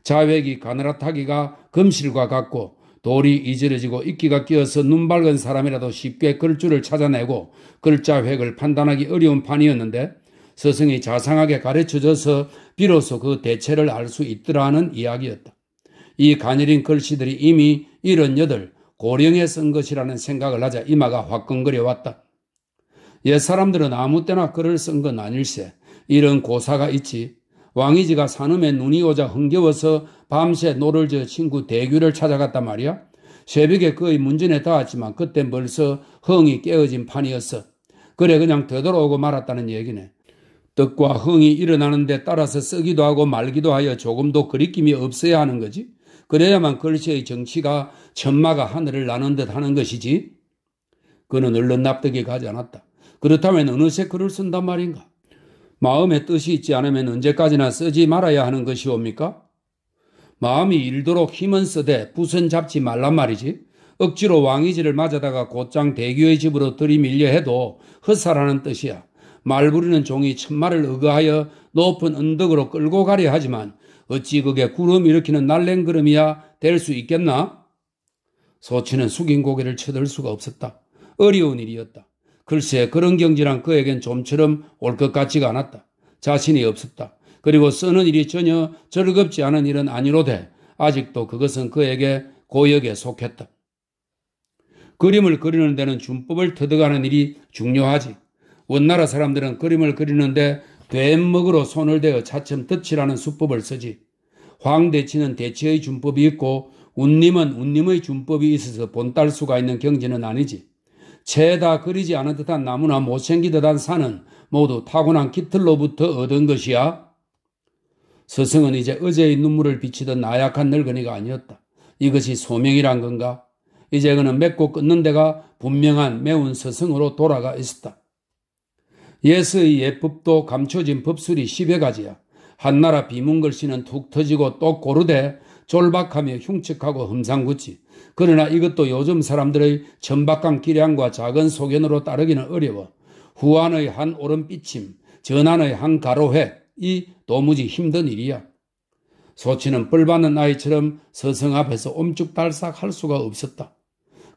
자획이 가느라타기가 금실과 같고 돌이 이지러지고 이끼가 끼어서 눈 밝은 사람이라도 쉽게 글줄을 찾아내고 글자 획을 판단하기 어려운 판이었는데 스승이 자상하게 가르쳐줘서 비로소 그 대체를 알 수 있더라는 이야기였다. 이 가녀린 글씨들이 이미 78 고령에 쓴 것이라는 생각을 하자 이마가 화끈거려 왔다. 옛 사람들은 아무 때나 글을 쓴 건 아닐세. 이런 고사가 있지. 왕이지가 산음에 눈이 오자 흥겨워서 밤새 노를 저 친구 대규를 찾아갔단 말이야. 새벽에 그의 문전에 닿았지만 그때 벌써 흥이 깨어진 판이었어. 그래 그냥 되돌아오고 말았다는 얘기네. 떡과 흥이 일어나는데 따라서 쓰기도 하고 말기도 하여 조금도 그리낌이 없어야 하는 거지. 그래야만 글씨의 정치가 천마가 하늘을 나는 듯 하는 것이지. 그는 얼른 납득이 가지 않았다. 그렇다면 어느새 글을 쓴단 말인가? 마음의 뜻이 있지 않으면 언제까지나 쓰지 말아야 하는 것이옵니까? 마음이 일도록 힘은 쓰되 붓은 잡지 말란 말이지. 억지로 왕이지를 맞아다가 곧장 대교의 집으로 들이밀려 해도 허사라는 뜻이야. 말부리는 종이 천마를 의거하여 높은 언덕으로 끌고 가려 하지만 어찌 그게 구름 일으키는 날랭그름이야 될 수 있겠나? 소치는 숙인 고개를 쳐들 수가 없었다. 어려운 일이었다. 글쎄 그런 경지란 그에겐 좀처럼 올 것 같지가 않았다. 자신이 없었다. 그리고 쓰는 일이 전혀 즐겁지 않은 일은 아니로되 아직도 그것은 그에게 고역에 속했다. 그림을 그리는 데는 준법을 터득하는 일이 중요하지. 원나라 사람들은 그림을 그리는데 된먹으로 손을 대어 차츰 덧이라는 수법을 쓰지. 황대치는 대치의 준법이 있고 운님은 운님의 준법이 있어서 본 딸 수가 있는 경지는 아니지. 죄다 그리지 않은 듯한 나무나 못생기듯한 산은 모두 타고난 깃털로부터 얻은 것이야. 스승은 이제 어제의 눈물을 비치던 나약한 늙은이가 아니었다. 이것이 소명이란 건가? 이제 그는 맺고 끊는 데가 분명한 매운 스승으로 돌아가 있었다. 예스의 예법도 감춰진 법술이 십여 가지야. 한나라 비문글씨는 툭 터지고 또 고르되 졸박하며 흉측하고 험상궂지. 그러나 이것도 요즘 사람들의 천박한 기량과 작은 소견으로 따르기는 어려워 후안의 한 오름삐침, 전안의 한 가로회이 도무지 힘든 일이야. 소치는 뻘받는 아이처럼 서성 앞에서 옴죽달싹할 수가 없었다.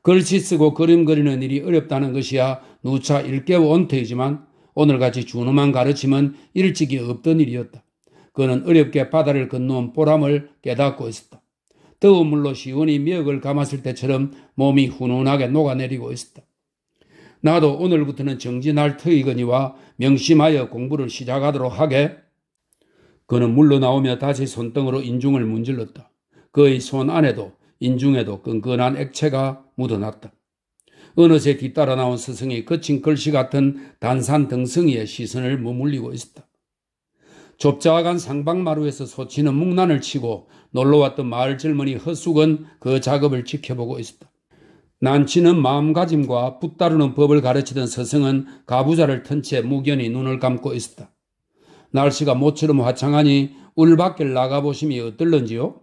글씨 쓰고 그림 그리는 일이 어렵다는 것이야 누차 일깨워 온태이지만 오늘같이 준엄한 가르침은 일찍이 없던 일이었다. 그는 어렵게 바다를 건너온 보람을 깨닫고 있었다. 더운 물로 시원히 미역을 감았을 때처럼 몸이 훈훈하게 녹아내리고 있었다. 나도 오늘부터는 정진할 터이거니와 명심하여 공부를 시작하도록 하게. 그는 물로나오며 다시 손등으로 인중을 문질렀다. 그의 손 안에도 인중에도 끈끈한 액체가 묻어났다. 어느새 뒤따라 나온 스승이 거친 글씨 같은 단산 등성이의 시선을 머물리고 있었다. 좁자간 상방마루에서 소치는 묵난을 치고 놀러왔던 마을 젊은이 허숙은 그 작업을 지켜보고 있었다. 난치는 마음가짐과 붙다르는 법을 가르치던 서승은 가부좌를 튼채 무견히 눈을 감고 있었다. 날씨가 모처럼 화창하니 울 밖을 나가보심이 어떨런지요?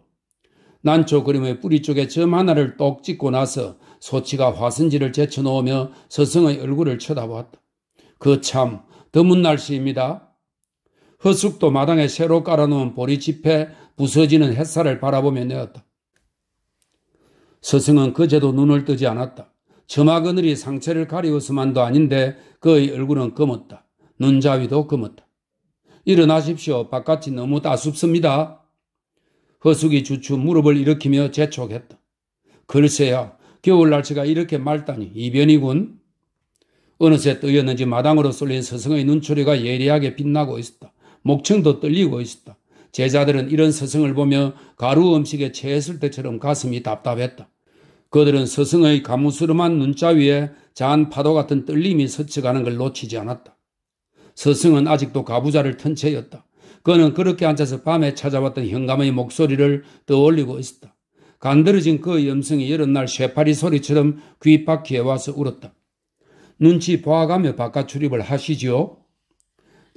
난초 그림의 뿌리 쪽에 점 하나를 똑 찍고 나서 소치가 화선지를 제쳐놓으며 서승의 얼굴을 쳐다보았다. 그 참, 드문 날씨입니다. 허숙도 마당에 새로 깔아놓은 보리집에 부서지는 햇살을 바라보며 내었다. 서승은 그제도 눈을 뜨지 않았다. 점마 그늘이 상체를 가리우스만도 아닌데 그의 얼굴은 검었다. 눈자위도 검었다. 일어나십시오. 바깥이 너무 따숩습니다. 허숙이 주춤 무릎을 일으키며 재촉했다. 글쎄야, 겨울 날씨가 이렇게 맑다니 이변이군. 어느새 뜨였는지 마당으로 쏠린 서승의 눈초리가 예리하게 빛나고 있었다. 목청도 떨리고 있었다. 제자들은 이런 스승을 보며 가루 음식에 체했을 때처럼 가슴이 답답했다. 그들은 스승의 가무스름한 눈자 위에 잔 파도 같은 떨림이 스쳐가는 걸 놓치지 않았다. 스승은 아직도 가부좌를 턴 채였다. 그는 그렇게 앉아서 밤에 찾아왔던 현감의 목소리를 떠올리고 있었다. 간드러진 그의 음성이 여름날 쇠파리 소리처럼 귀바퀴에 와서 울었다. 눈치 보아가며 바깥 출입을 하시지요?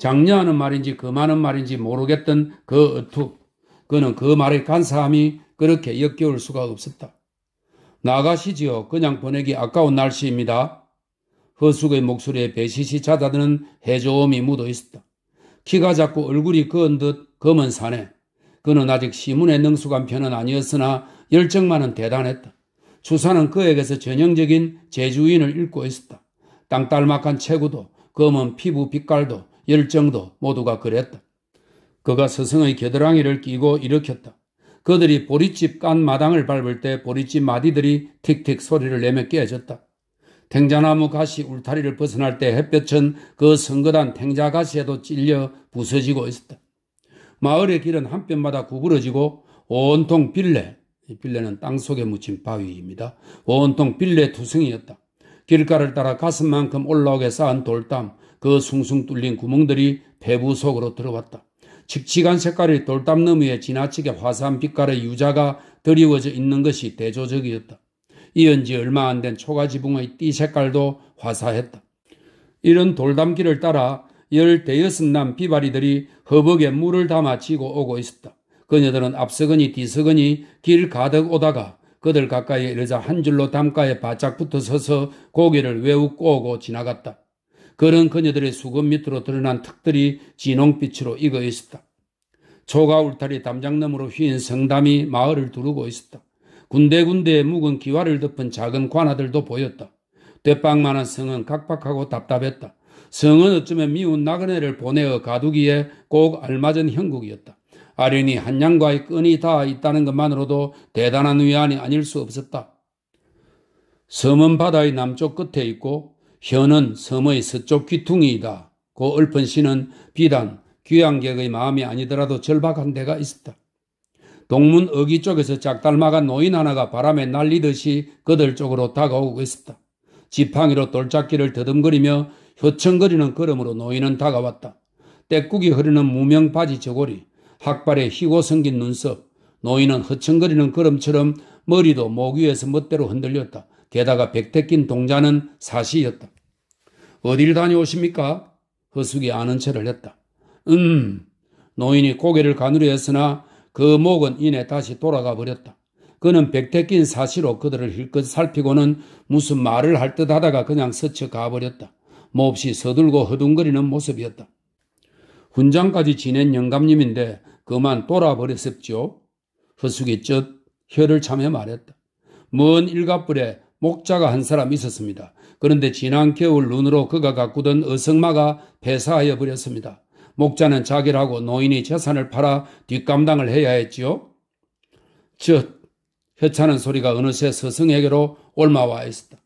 장려하는 말인지 그만은 말인지 모르겠던 그 어투, 그는 그 말의 간사함이 그렇게 역겨울 수가 없었다. 나가시지요. 그냥 보내기 아까운 날씨입니다. 허숙의 목소리에 배시시 찾아드는 해조음이 묻어 있었다. 키가 작고 얼굴이 그은 듯 검은 사내. 그는 아직 시문의 능숙한 편은 아니었으나 열정만은 대단했다. 주사는 그에게서 전형적인 제주인을 읽고 있었다. 땅딸막한 체구도 검은 피부 빛깔도 열정도 모두가 그랬다. 그가 스승의 겨드랑이를 끼고 일으켰다. 그들이 보리집 깐 마당을 밟을 때 보리집 마디들이 틱틱 소리를 내며 깨졌다. 탱자나무 가시 울타리를 벗어날 때 햇볕은 그 선거단 탱자 가시에도 찔려 부서지고 있었다. 마을의 길은 한편마다 구부러지고 온통 빌레, 빌레는 땅속에 묻힌 바위입니다. 온통 빌레 투성이었다. 길가를 따라 가슴만큼 올라오게 쌓은 돌담, 그 숭숭 뚫린 구멍들이 배부 속으로 들어왔다. 칙칙한 색깔의 돌담 너머에 지나치게 화사한 빛깔의 유자가 드리워져 있는 것이 대조적이었다. 이은 지 얼마 안 된 초가 지붕의 띠 색깔도 화사했다. 이런 돌담길을 따라 열대여섯 남 비바리들이 허벅에 물을 담아 지고 오고 있었다. 그녀들은 앞서거니 뒤서거니 길 가득 오다가 그들 가까이 이르자 한 줄로 담가에 바짝 붙어 서서 고개를 외우 꼬고 지나갔다. 그런 그녀들의 수건 밑으로 드러난 턱들이 진홍빛으로 익어 있었다. 초가 울타리 담장 너머로 휘인 성담이 마을을 두르고 있었다. 군데군데 에 묵은 기와를 덮은 작은 관아들도 보였다. 대빵만한 성은 각박하고 답답했다. 성은 어쩌면 미운 나그네를 보내어 가두기에 꼭 알맞은 형국이었다. 아련이 한 양과의 끈이 닿아 있다는 것만으로도 대단한 위안이 아닐 수 없었다. 섬은 바다의 남쪽 끝에 있고 현은 섬의 서쪽 귀퉁이이다. 그 얼픈 시는 비단 귀양객의 마음이 아니더라도 절박한 데가 있었다. 동문 어귀 쪽에서 짝달마간 노인 하나가 바람에 날리듯이 그들 쪽으로 다가오고 있었다. 지팡이로 돌짝기를 더듬거리며 효청거리는 걸음으로 노인은 다가왔다. 떼국이 흐르는 무명 바지 저고리, 학발에 희고 생긴 눈썹, 노인은 허청거리는 걸음처럼 머리도 목 위에서 멋대로 흔들렸다. 게다가 백태 낀 동자는 사시였다. 어딜 다녀오십니까? 허숙이 아는 체를 했다. 음, 노인이 고개를 가누려 했으나 그 목은 이내 다시 돌아가 버렸다. 그는 백태 낀 사시로 그들을 힐끗 살피고는 무슨 말을 할 듯 하다가 그냥 스쳐 가버렸다. 몹시 서둘고 허둥거리는 모습이었다. 훈장까지 지낸 영감님인데 그만 돌아버렸었죠. 허숙이 쯧 혀를 참며 말했다. 먼 일갑불에 목자가 한 사람 있었습니다. 그런데 지난 겨울 눈으로 그가 가꾸던 어성마가 폐사하여 버렸습니다. 목자는 자결하고 노인이 재산을 팔아 뒷감당을 해야 했지요. 쯧 혀차는 소리가 어느새 서성에게로 올마와 있었다.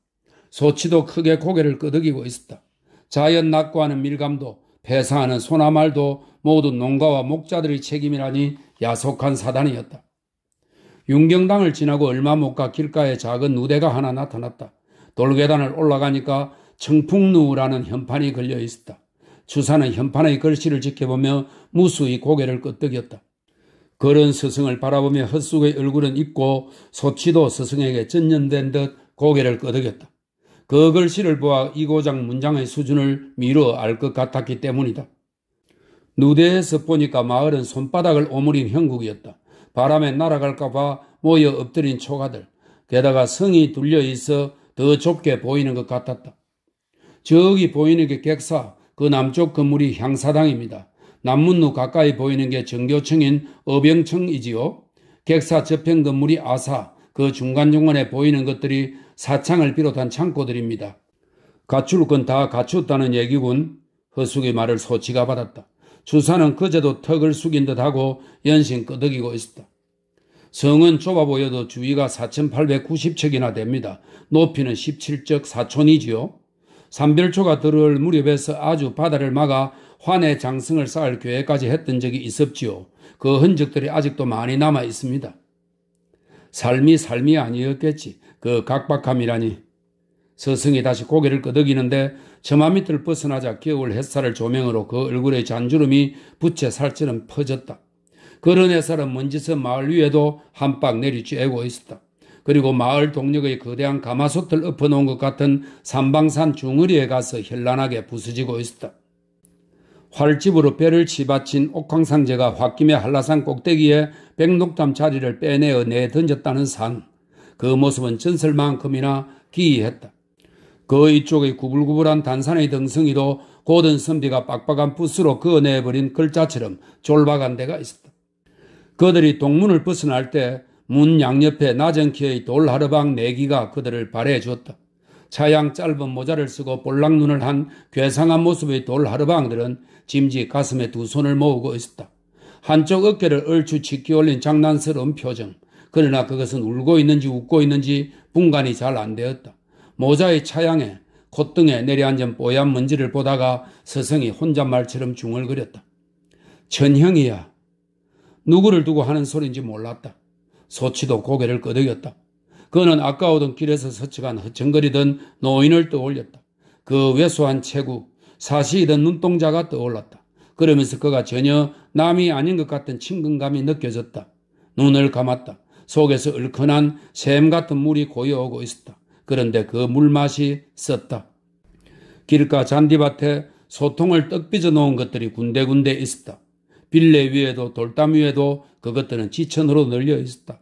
소치도 크게 고개를 끄덕이고 있었다. 자연 낙고하는 밀감도 폐사하는 소나말도 모든 농가와 목자들의 책임이라니 야속한 사단이었다. 윤경당을 지나고 얼마 못 가 길가에 작은 우대가 하나 나타났다. 돌계단을 올라가니까 청풍누라는 현판이 걸려 있었다. 주사는 현판의 글씨를 지켜보며 무수히 고개를 끄덕였다. 그런 스승을 바라보며 헛속의 얼굴은 잊고 소치도 스승에게 전념된 듯 고개를 끄덕였다. 그 글씨를 보아 이고장 문장의 수준을 미루어 알 것 같았기 때문이다. 누대에서 보니까 마을은 손바닥을 오므린 형국이었다. 바람에 날아갈까봐 모여 엎드린 초가들, 게다가 성이 둘려 있어 더 좁게 보이는 것 같았다. 저기 보이는 게 객사, 그 남쪽 건물이 향사당입니다. 남문로 가까이 보이는 게 정교층인 어병청이지요. 객사 저편 건물이 아사, 그 중간중간에 보이는 것들이 사창을 비롯한 창고들입니다. 갖출 건 다 갖췄다는 얘기군. 허숙의 말을 소치가 받았다. 주사는 그제도 턱을 숙인 듯하고 연신 끄덕이고 있었다. 성은 좁아 보여도 주위가 4,890척이나 됩니다. 높이는 1 7척 4촌이지요. 삼별초가 들어올 무렵에서 아주 바다를 막아 환의 장승을 쌓을 교회까지 했던 적이 있었지요. 그 흔적들이 아직도 많이 남아 있습니다. 삶이 삶이 아니었겠지. 그 각박함이라니 서승이 다시 고개를 끄덕이는데 저마 밑을 벗어나자 겨울 햇살을 조명으로 그 얼굴의 잔주름이 부채 살처럼 퍼졌다. 그런 햇살은 먼지서 마을 위에도 한방 내리쬐고 있었다. 그리고 마을 동력의 거대한 가마솥을 엎어놓은 것 같은 산방산 중으리에 가서 현란하게 부서지고 있었다. 활집으로 배를 치받친 옥황상제가 홧김에 한라산 꼭대기에 백록담 자리를 빼내어 내던졌다는 산. 그 모습은 전설만큼이나 기이했다. 그 이쪽의 구불구불한 단산의 등성이도 곧은 선비가 빡빡한 붓으로 그어내버린 글자처럼 졸박한 데가 있었다. 그들이 동문을 벗어날 때 문 양옆에 낮은 키의 돌하르방 내기가 그들을 발해 주었다. 차양 짧은 모자를 쓰고 볼락눈을 한 괴상한 모습의 돌하르방들은 짐지 가슴에 두 손을 모으고 있었다. 한쪽 어깨를 얼추 치기 올린 장난스러운 표정. 그러나 그것은 울고 있는지 웃고 있는지 분간이 잘 안 되었다. 모자의 차양에 콧등에 내려앉은 뽀얀 먼지를 보다가 서성이 혼잣말처럼 중얼거렸다. 전형이야. 누구를 두고 하는 소린지 몰랐다. 소치도 고개를 끄덕였다. 그는 아까 오던 길에서 서치간 허청거리던 노인을 떠올렸다. 그 왜소한 체구, 사시이던 눈동자가 떠올랐다. 그러면서 그가 전혀 남이 아닌 것 같은 친근감이 느껴졌다. 눈을 감았다. 속에서 얼큰한 샘 같은 물이 고여오고 있었다. 그런데 그 물맛이 썼다. 길가 잔디밭에 소통을 떡 빚어 놓은 것들이 군데군데 있었다. 빌레 위에도 돌담 위에도 그것들은 지천으로 널려 있었다.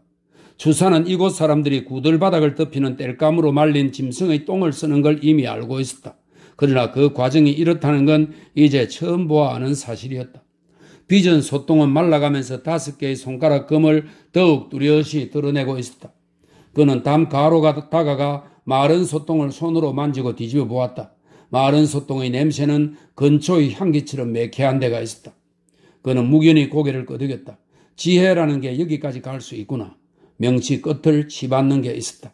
주사는 이곳 사람들이 구들바닥을 덮이는 땔감으로 말린 짐승의 똥을 쓰는 걸 이미 알고 있었다. 그러나 그 과정이 이렇다는 건 이제 처음 보아 하는 사실이었다. 빚은 소똥은 말라가면서 다섯 개의 손가락 금을 더욱 뚜렷이 드러내고 있었다. 그는 담 가로가 다가가 마른 소똥을 손으로 만지고 뒤집어 보았다. 마른 소똥의 냄새는 근초의 향기처럼 매캐한 데가 있었다. 그는 무견히 고개를 끄덕였다. 지혜라는 게 여기까지 갈 수 있구나. 명치 끝을 치받는 게 있었다.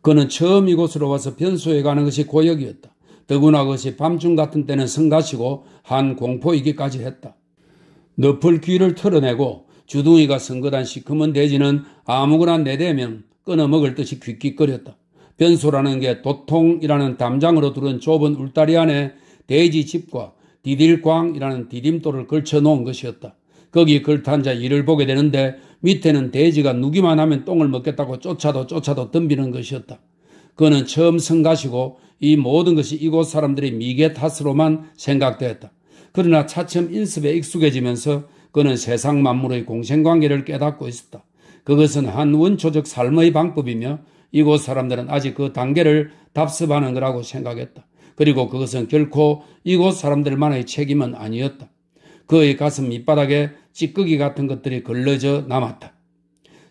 그는 처음 이곳으로 와서 변소에 가는 것이 고역이었다. 더구나 그것이 밤중 같은 때는 성가시고 한 공포이기까지 했다. 너풀 귀를 털어내고 주둥이가 성거단 시커먼 돼지는 아무거나 내대면 끊어먹을 듯이 귀깃거렸다 변소라는 게 도통이라는 담장으로 두른 좁은 울타리 안에 대지 집과 디딜광이라는 디딤돌을 걸쳐 놓은 것이었다. 거기 걸탄 자 일을 보게 되는데 밑에는 돼지가 누기만 하면 똥을 먹겠다고 쫓아도 쫓아도 덤비는 것이었다. 그는 처음 성가시고 이 모든 것이 이곳 사람들의 미개 탓으로만 생각되었다. 그러나 차츰 인습에 익숙해지면서 그는 세상 만물의 공생관계를 깨닫고 있었다. 그것은 한 원초적 삶의 방법이며 이곳 사람들은 아직 그 단계를 답습하는 거라고 생각했다. 그리고 그것은 결코 이곳 사람들만의 책임은 아니었다. 그의 가슴 밑바닥에 찌꺼기 같은 것들이 걸러져 남았다.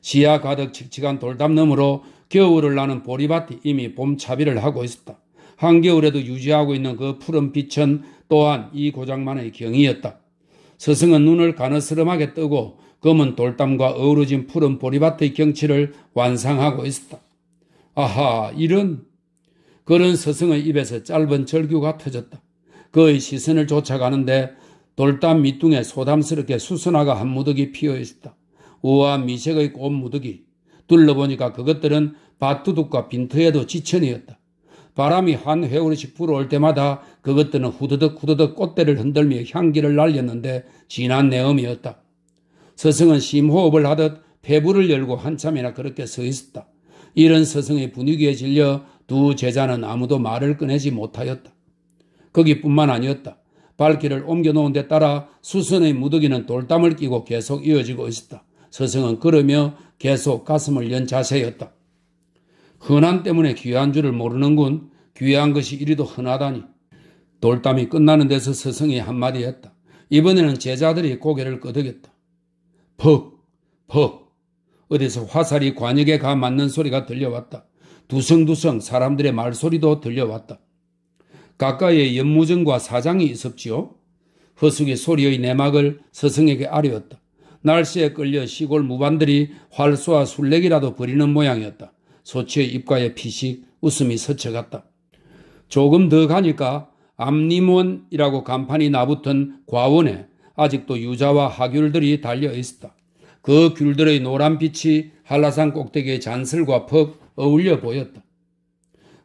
시야 가득 칙칙한 돌담 너머로 겨울을 나는 보리밭이 이미 봄 차비를 하고 있었다. 한겨울에도 유지하고 있는 그 푸른 빛은 또한 이 고장만의 경이었다. 스승은 눈을 가느스름하게 뜨고 검은 돌담과 어우러진 푸른 보리밭의 경치를 완상하고 있었다. 아하, 이런. 그런 서승의 입에서 짧은 절규가 터졌다. 그의 시선을 쫓아가는데 돌담 밑둥에 소담스럽게 수선화가 한 무더기 피어 있었다. 우아한 미색의 꽃 무더기. 둘러보니까 그것들은 밭두둑과 빈터에도 지천이었다. 바람이 한 회오리씩 불어올 때마다 그것들은 후드득 후드득 꽃대를 흔들며 향기를 날렸는데 진한 내음이었다. 서승은 심호흡을 하듯 폐부를 열고 한참이나 그렇게 서 있었다. 이런 스승의 분위기에 질려 두 제자는 아무도 말을 꺼내지 못하였다. 거기뿐만 아니었다. 발길을 옮겨놓은 데 따라 수선의 무더기는 돌담을 끼고 계속 이어지고 있었다. 스승은 걸으며 계속 가슴을 연 자세였다. 흔한 때문에 귀한 줄을 모르는군. 귀한 것이 이리도 흔하다니. 돌담이 끝나는 데서 스승이 한마디 했다. 이번에는 제자들이 고개를 끄덕였다. 퍽, 퍽. 어디서 화살이 관역에 가 맞는 소리가 들려왔다. 두성두성 사람들의 말소리도 들려왔다. 가까이에 연무정과 사장이 있었지요. 허숭이 소리의 내막을 서성에게 아뢰었다. 날씨에 끌려 시골 무반들이 활쏘와 술래기라도 버리는 모양이었다. 소치의 입가에 피식 웃음이 스쳐갔다. 조금 더 가니까 암림원이라고 간판이 나붙은 과원에 아직도 유자와 하귤들이 달려 있었다. 그 귤들의 노란 빛이 한라산 꼭대기의 잔슬과 퍽 어울려 보였다.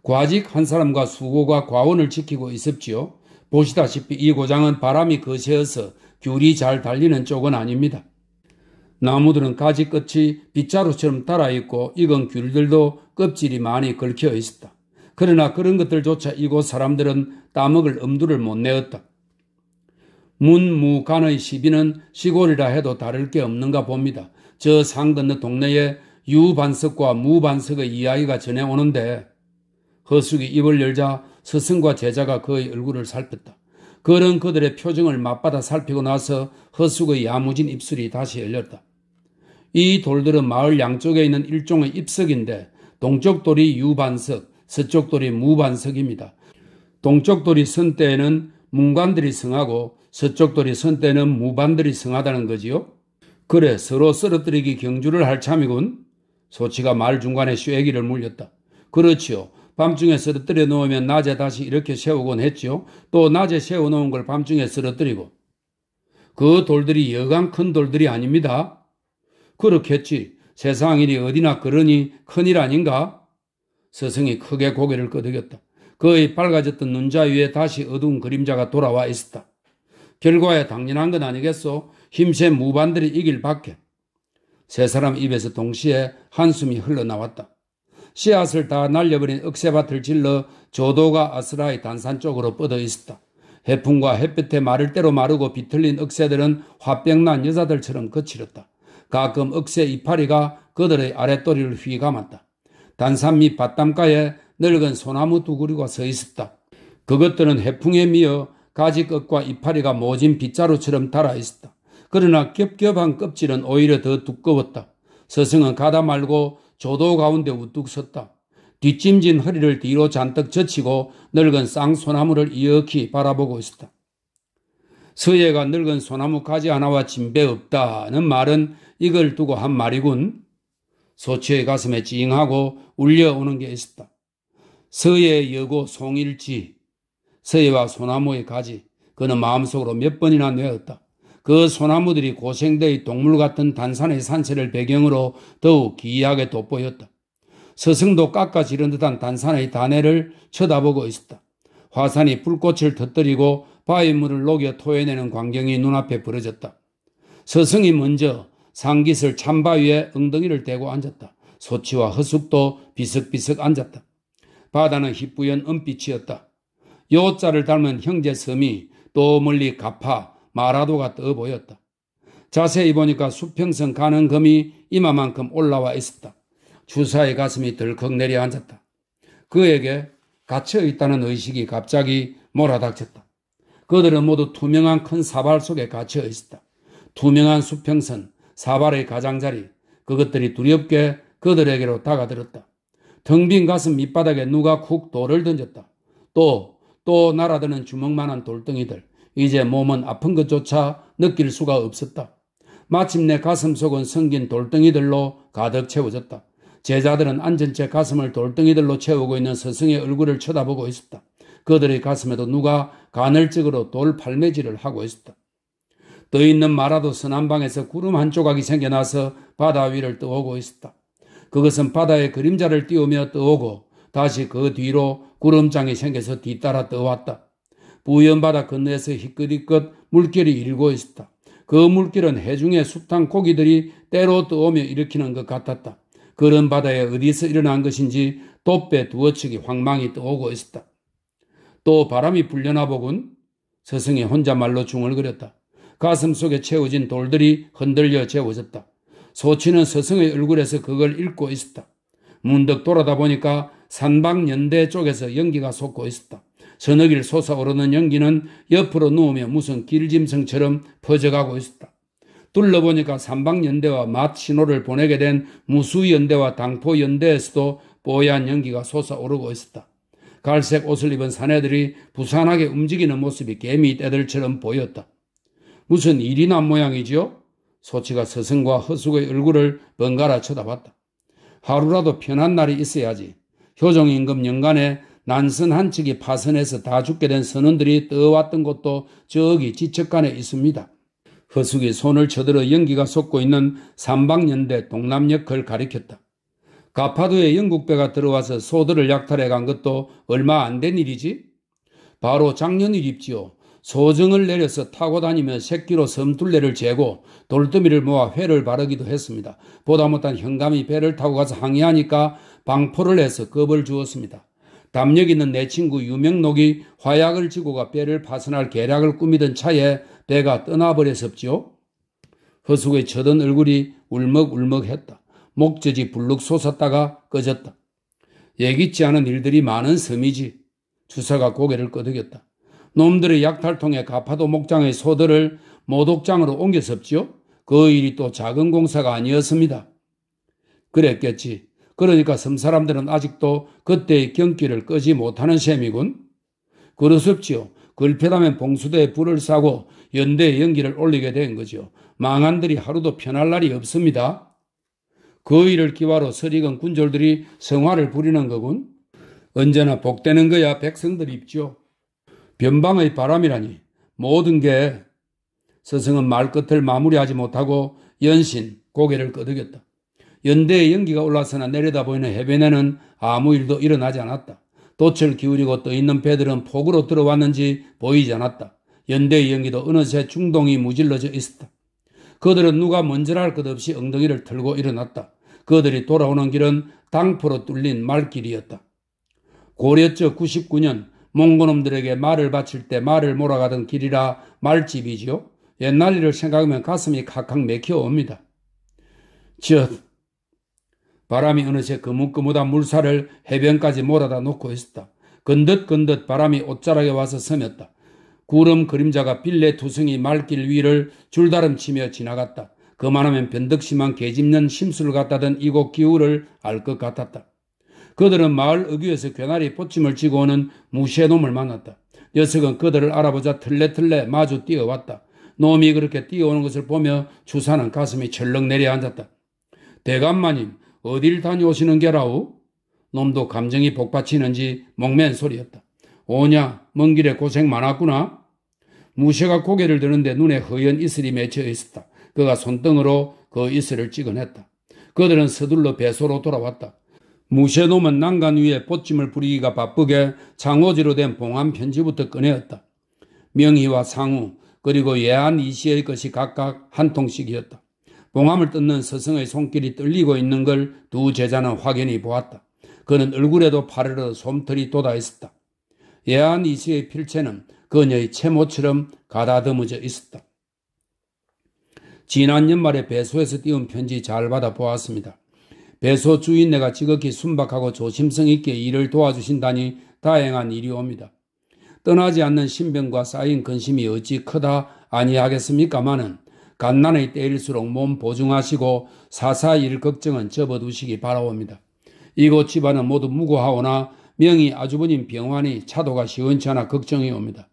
과직 한 사람과 수고가 과원을 지키고 있었지요. 보시다시피 이 고장은 바람이 거세어서 귤이 잘 달리는 쪽은 아닙니다. 나무들은 가지 끝이 빗자루처럼 달아있고 익은 귤들도 껍질이 많이 긁혀 있었다. 그러나 그런 것들조차 이곳 사람들은 따먹을 엄두를 못 내었다. 문무간의 시비는 시골이라 해도 다를 게 없는가 봅니다. 저산 건너 동네에 유반석과 무반석의 이야기가 전해오는데 허숙이 입을 열자 스승과 제자가 그의 얼굴을 살폈다. 그런 그들의 표정을 맞받아 살피고 나서 허숙의 야무진 입술이 다시 열렸다. 이 돌들은 마을 양쪽에 있는 일종의 입석인데 동쪽 돌이 유반석, 서쪽 돌이 무반석입니다. 동쪽 돌이 선 때에는 문관들이 성하고 서쪽 돌이 선때는 무반들이 성하다는 거지요. 그래 서로 쓰러뜨리기 경주를 할 참이군. 소치가 말 중간에 쇠기를 물렸다. 그렇지요. 밤중에 쓰러뜨려 놓으면 낮에 다시 이렇게 세우곤 했지요. 또 낮에 세워 놓은 걸 밤중에 쓰러뜨리고. 그 돌들이 여간 큰 돌들이 아닙니다. 그렇겠지. 세상 일이 어디나 그러니 큰일 아닌가? 스승이 크게 고개를 끄덕였다. 거의빨가졌던 눈자 위에 다시 어두운 그림자가 돌아와 있었다. 결과에 당연한 건 아니겠소? 힘센 무반들이 이길 밖에. 세 사람 입에서 동시에 한숨이 흘러나왔다. 씨앗을 다 날려버린 억새밭을 질러 조도가 아스라의 단산 쪽으로 뻗어 있었다. 해풍과 햇볕에 마를 대로 마르고 비틀린 억새들은 화병난 여자들처럼 거칠었다. 가끔 억새 이파리가 그들의 아랫도리를 휘감았다. 단산 밑 밭담가에 늙은 소나무 두구리가 서 있었다. 그것들은 해풍에 미어 가지 끝과 이파리가 모진 빗자루처럼 달아있었다. 그러나 겹겹한 껍질은 오히려 더 두꺼웠다. 서승은 가다 말고 조도 가운데 우뚝 섰다. 뒷짐진 허리를 뒤로 잔뜩 젖히고 늙은 쌍소나무를 이윽히 바라보고 있었다. 서예가 늙은 소나무 가지 하나와 진배 없다는 말은 이걸 두고 한 말이군. 소치의 가슴에 찡하고 울려오는 게 있었다. 서예 여고 송일지 서해와 소나무의 가지 그는 마음속으로 몇 번이나 뇌었다. 그 소나무들이 고생대의 동물 같은 단산의 산채를 배경으로 더욱 기이하게 돋보였다. 스승도 깎아 지른 듯한 단산의 단해를 쳐다보고 있었다. 화산이 불꽃을 터뜨리고 바위 물을 녹여 토해내는 광경이 눈앞에 벌어졌다. 스승이 먼저 상깃을 찬바 위에 엉덩이를 대고 앉았다. 소치와 허숙도 비석비석 앉았다. 바다는 희뿌연 은빛이었다. 요자를 닮은 형제 섬이 또 멀리 가파 마라도가 떠 보였다. 자세히 보니까 수평선 가는 금이 이마만큼 올라와 있었다. 주사의 가슴이 덜컥 내려앉았다. 그에게 갇혀 있다는 의식이 갑자기 몰아닥쳤다. 그들은 모두 투명한 큰 사발 속에 갇혀 있었다. 투명한 수평선, 사발의 가장자리, 그것들이 두렵게 그들에게로 다가들었다. 텅 빈 가슴 밑바닥에 누가 쿡 돌을 던졌다. 또또 날아드는 주먹만한 돌덩이들. 이제 몸은 아픈 것조차 느낄 수가 없었다. 마침내 가슴 속은 성긴 돌덩이들로 가득 채워졌다. 제자들은 앉은 채 가슴을 돌덩이들로 채우고 있는 스승의 얼굴을 쳐다보고 있었다. 그들의 가슴에도 누가 간헐적으로 돌 팔매질을 하고 있었다. 떠 있는 마라도 서남방에서 구름 한 조각이 생겨나서 바다 위를 떠오고 있었다. 그것은 바다의 그림자를 띄우며 떠오고 다시 그 뒤로 구름장이 생겨서 뒤따라 떠왔다. 부연바다 건너에서 희끗희끗 물결이 일고 있었다. 그물결은 해중의 숱한 고기들이 때로 떠오며 일으키는 것 같았다. 그런 바다에 어디서 일어난 것인지 돛배 두어치이황망히 떠오고 있었다. 또 바람이 불려나 보군 서승이 혼자말로 중얼거렸다. 가슴 속에 채워진 돌들이 흔들려 채워졌다. 소치는 서승의 얼굴에서 그걸 읽고 있었다. 문득 돌아다 보니까 산방연대 쪽에서 연기가 솟고 있었다. 서너길 솟아오르는 연기는 옆으로 누우며 무슨 길짐승처럼 퍼져가고 있었다. 둘러보니까 산방연대와 맛 신호를 보내게 된 무수연대와 당포연대에서도 뽀얀 연기가 솟아오르고 있었다. 갈색 옷을 입은 사내들이 부산하게 움직이는 모습이 개미떼들처럼 보였다. 무슨 일이 난 모양이지요? 소치가 서승과 허숙의 얼굴을 번갈아 쳐다봤다. 하루라도 편한 날이 있어야지. 교정임금 연간에 난선 한 측이 파선해서 다 죽게 된 선원들이 떠왔던 곳도 저기 지척간에 있습니다. 허숙이 손을 쳐들어 연기가 솟고 있는 삼방연대 동남역을 가리켰다. 가파도에 영국배가 들어와서 소들을 약탈해 간 것도 얼마 안 된 일이지? 바로 작년 일입지요. 소정을 내려서 타고 다니며 새끼로 섬둘레를 재고 돌더미를 모아 회를 바르기도 했습니다. 보다 못한 현감이 배를 타고 가서 항의하니까 방포를 해서 겁을 주었습니다. 담력 있는 내 친구 유명록이 화약을 지고가 배를 파선할 계략을 꾸미던 차에 배가 떠나버렸었지요. 허수의 쳐던 얼굴이 울먹울먹했다. 목젖이 불룩 솟았다가 꺼졌다. 예기치 않은 일들이 많은 섬이지. 주사가 고개를 끄덕였다. 놈들의 약탈통에 가파도 목장의 소들을 모독장으로 옮겼었지요. 그 일이 또 작은 공사가 아니었습니다. 그랬겠지. 그러니까 섬 사람들은 아직도 그때의 경기를 끄지 못하는 셈이군. 그렇습지요. 걸패하면 봉수대에 불을 싸고 연대의 연기를 올리게 된거죠 망한들이 하루도 편할 날이 없습니다. 그 일을 기와로 서리건 군졸들이 성화를 부리는 거군. 언제나 복되는 거야 백성들 입죠 변방의 바람이라니 모든 게스승은 말끝을 마무리하지 못하고 연신 고개를 끄덕였다. 연대의 연기가 올라서나 내려다 보이는 해변에는 아무 일도 일어나지 않았다. 돛을 기울이고 떠 있는 배들은 폭으로 들어왔는지 보이지 않았다. 연대의 연기도 어느새 중동이 무질러져 있었다. 그들은 누가 먼저랄 것 없이 엉덩이를 털고 일어났다. 그들이 돌아오는 길은 당포로 뚫린 말길이었다. 고려적 99년 몽고놈들에게 말을 바칠 때 말을 몰아가던 길이라 말집이지요. 옛날 일을 생각하면 가슴이 칵칵 맥혀옵니다. 저 바람이 어느새 그뭇거뭇다 물살을 해변까지 몰아다 놓고 있었다. 건듯건듯 바람이 옷자락에 와서 스몄다. 구름 그림자가 빌레 투성이 말길 위를 줄다름치며 지나갔다. 그만하면 변덕심한 개집는 심술을 갖다던 이곳 기후를 알 것 같았다. 그들은 마을 어귀에서 괴나리 포침을 쥐고 오는 무쇠 놈을 만났다. 녀석은 그들을 알아보자 틀레틀레 마주 뛰어왔다. 놈이 그렇게 뛰어오는 것을 보며 주사는 가슴이 철렁 내려앉았다. 대감마님, 어딜 다녀오시는 게라우? 놈도 감정이 복받치는지 목맨 소리였다. 오냐, 먼 길에 고생 많았구나. 무쇠가 고개를 드는데 눈에 허연 이슬이 맺혀 있었다. 그가 손등으로 그 이슬을 찍어냈다. 그들은 서둘러 배소로 돌아왔다. 무쇠놈은 난간 위에 봇짐을 부리기가 바쁘게 장어지로 된 봉안 편지부터 꺼내었다. 명희와 상우 그리고 예안 이씨의 것이 각각 한 통씩이었다. 봉함을 뜯는 서성의 손길이 떨리고 있는 걸 두 제자는 확연히 보았다. 그는 얼굴에도 파르르 솜털이 돋아 있었다. 예한 이씨의 필체는 그녀의 채모처럼 가다듬어져 있었다. 지난 연말에 배소에서 띄운 편지 잘 받아 보았습니다. 배소 주인네가 지극히 순박하고 조심성 있게 일을 도와주신다니 다행한 일이 옵니다. 떠나지 않는 신병과 쌓인 근심이 어찌 크다 아니하겠습니까마는 갓난의 때일수록 몸 보증하시고 사사일 걱정은 접어두시기 바라옵니다. 이곳 집안은 모두 무고하오나 명희 아주버님 병환이 차도가 시원찮아 걱정이 옵니다.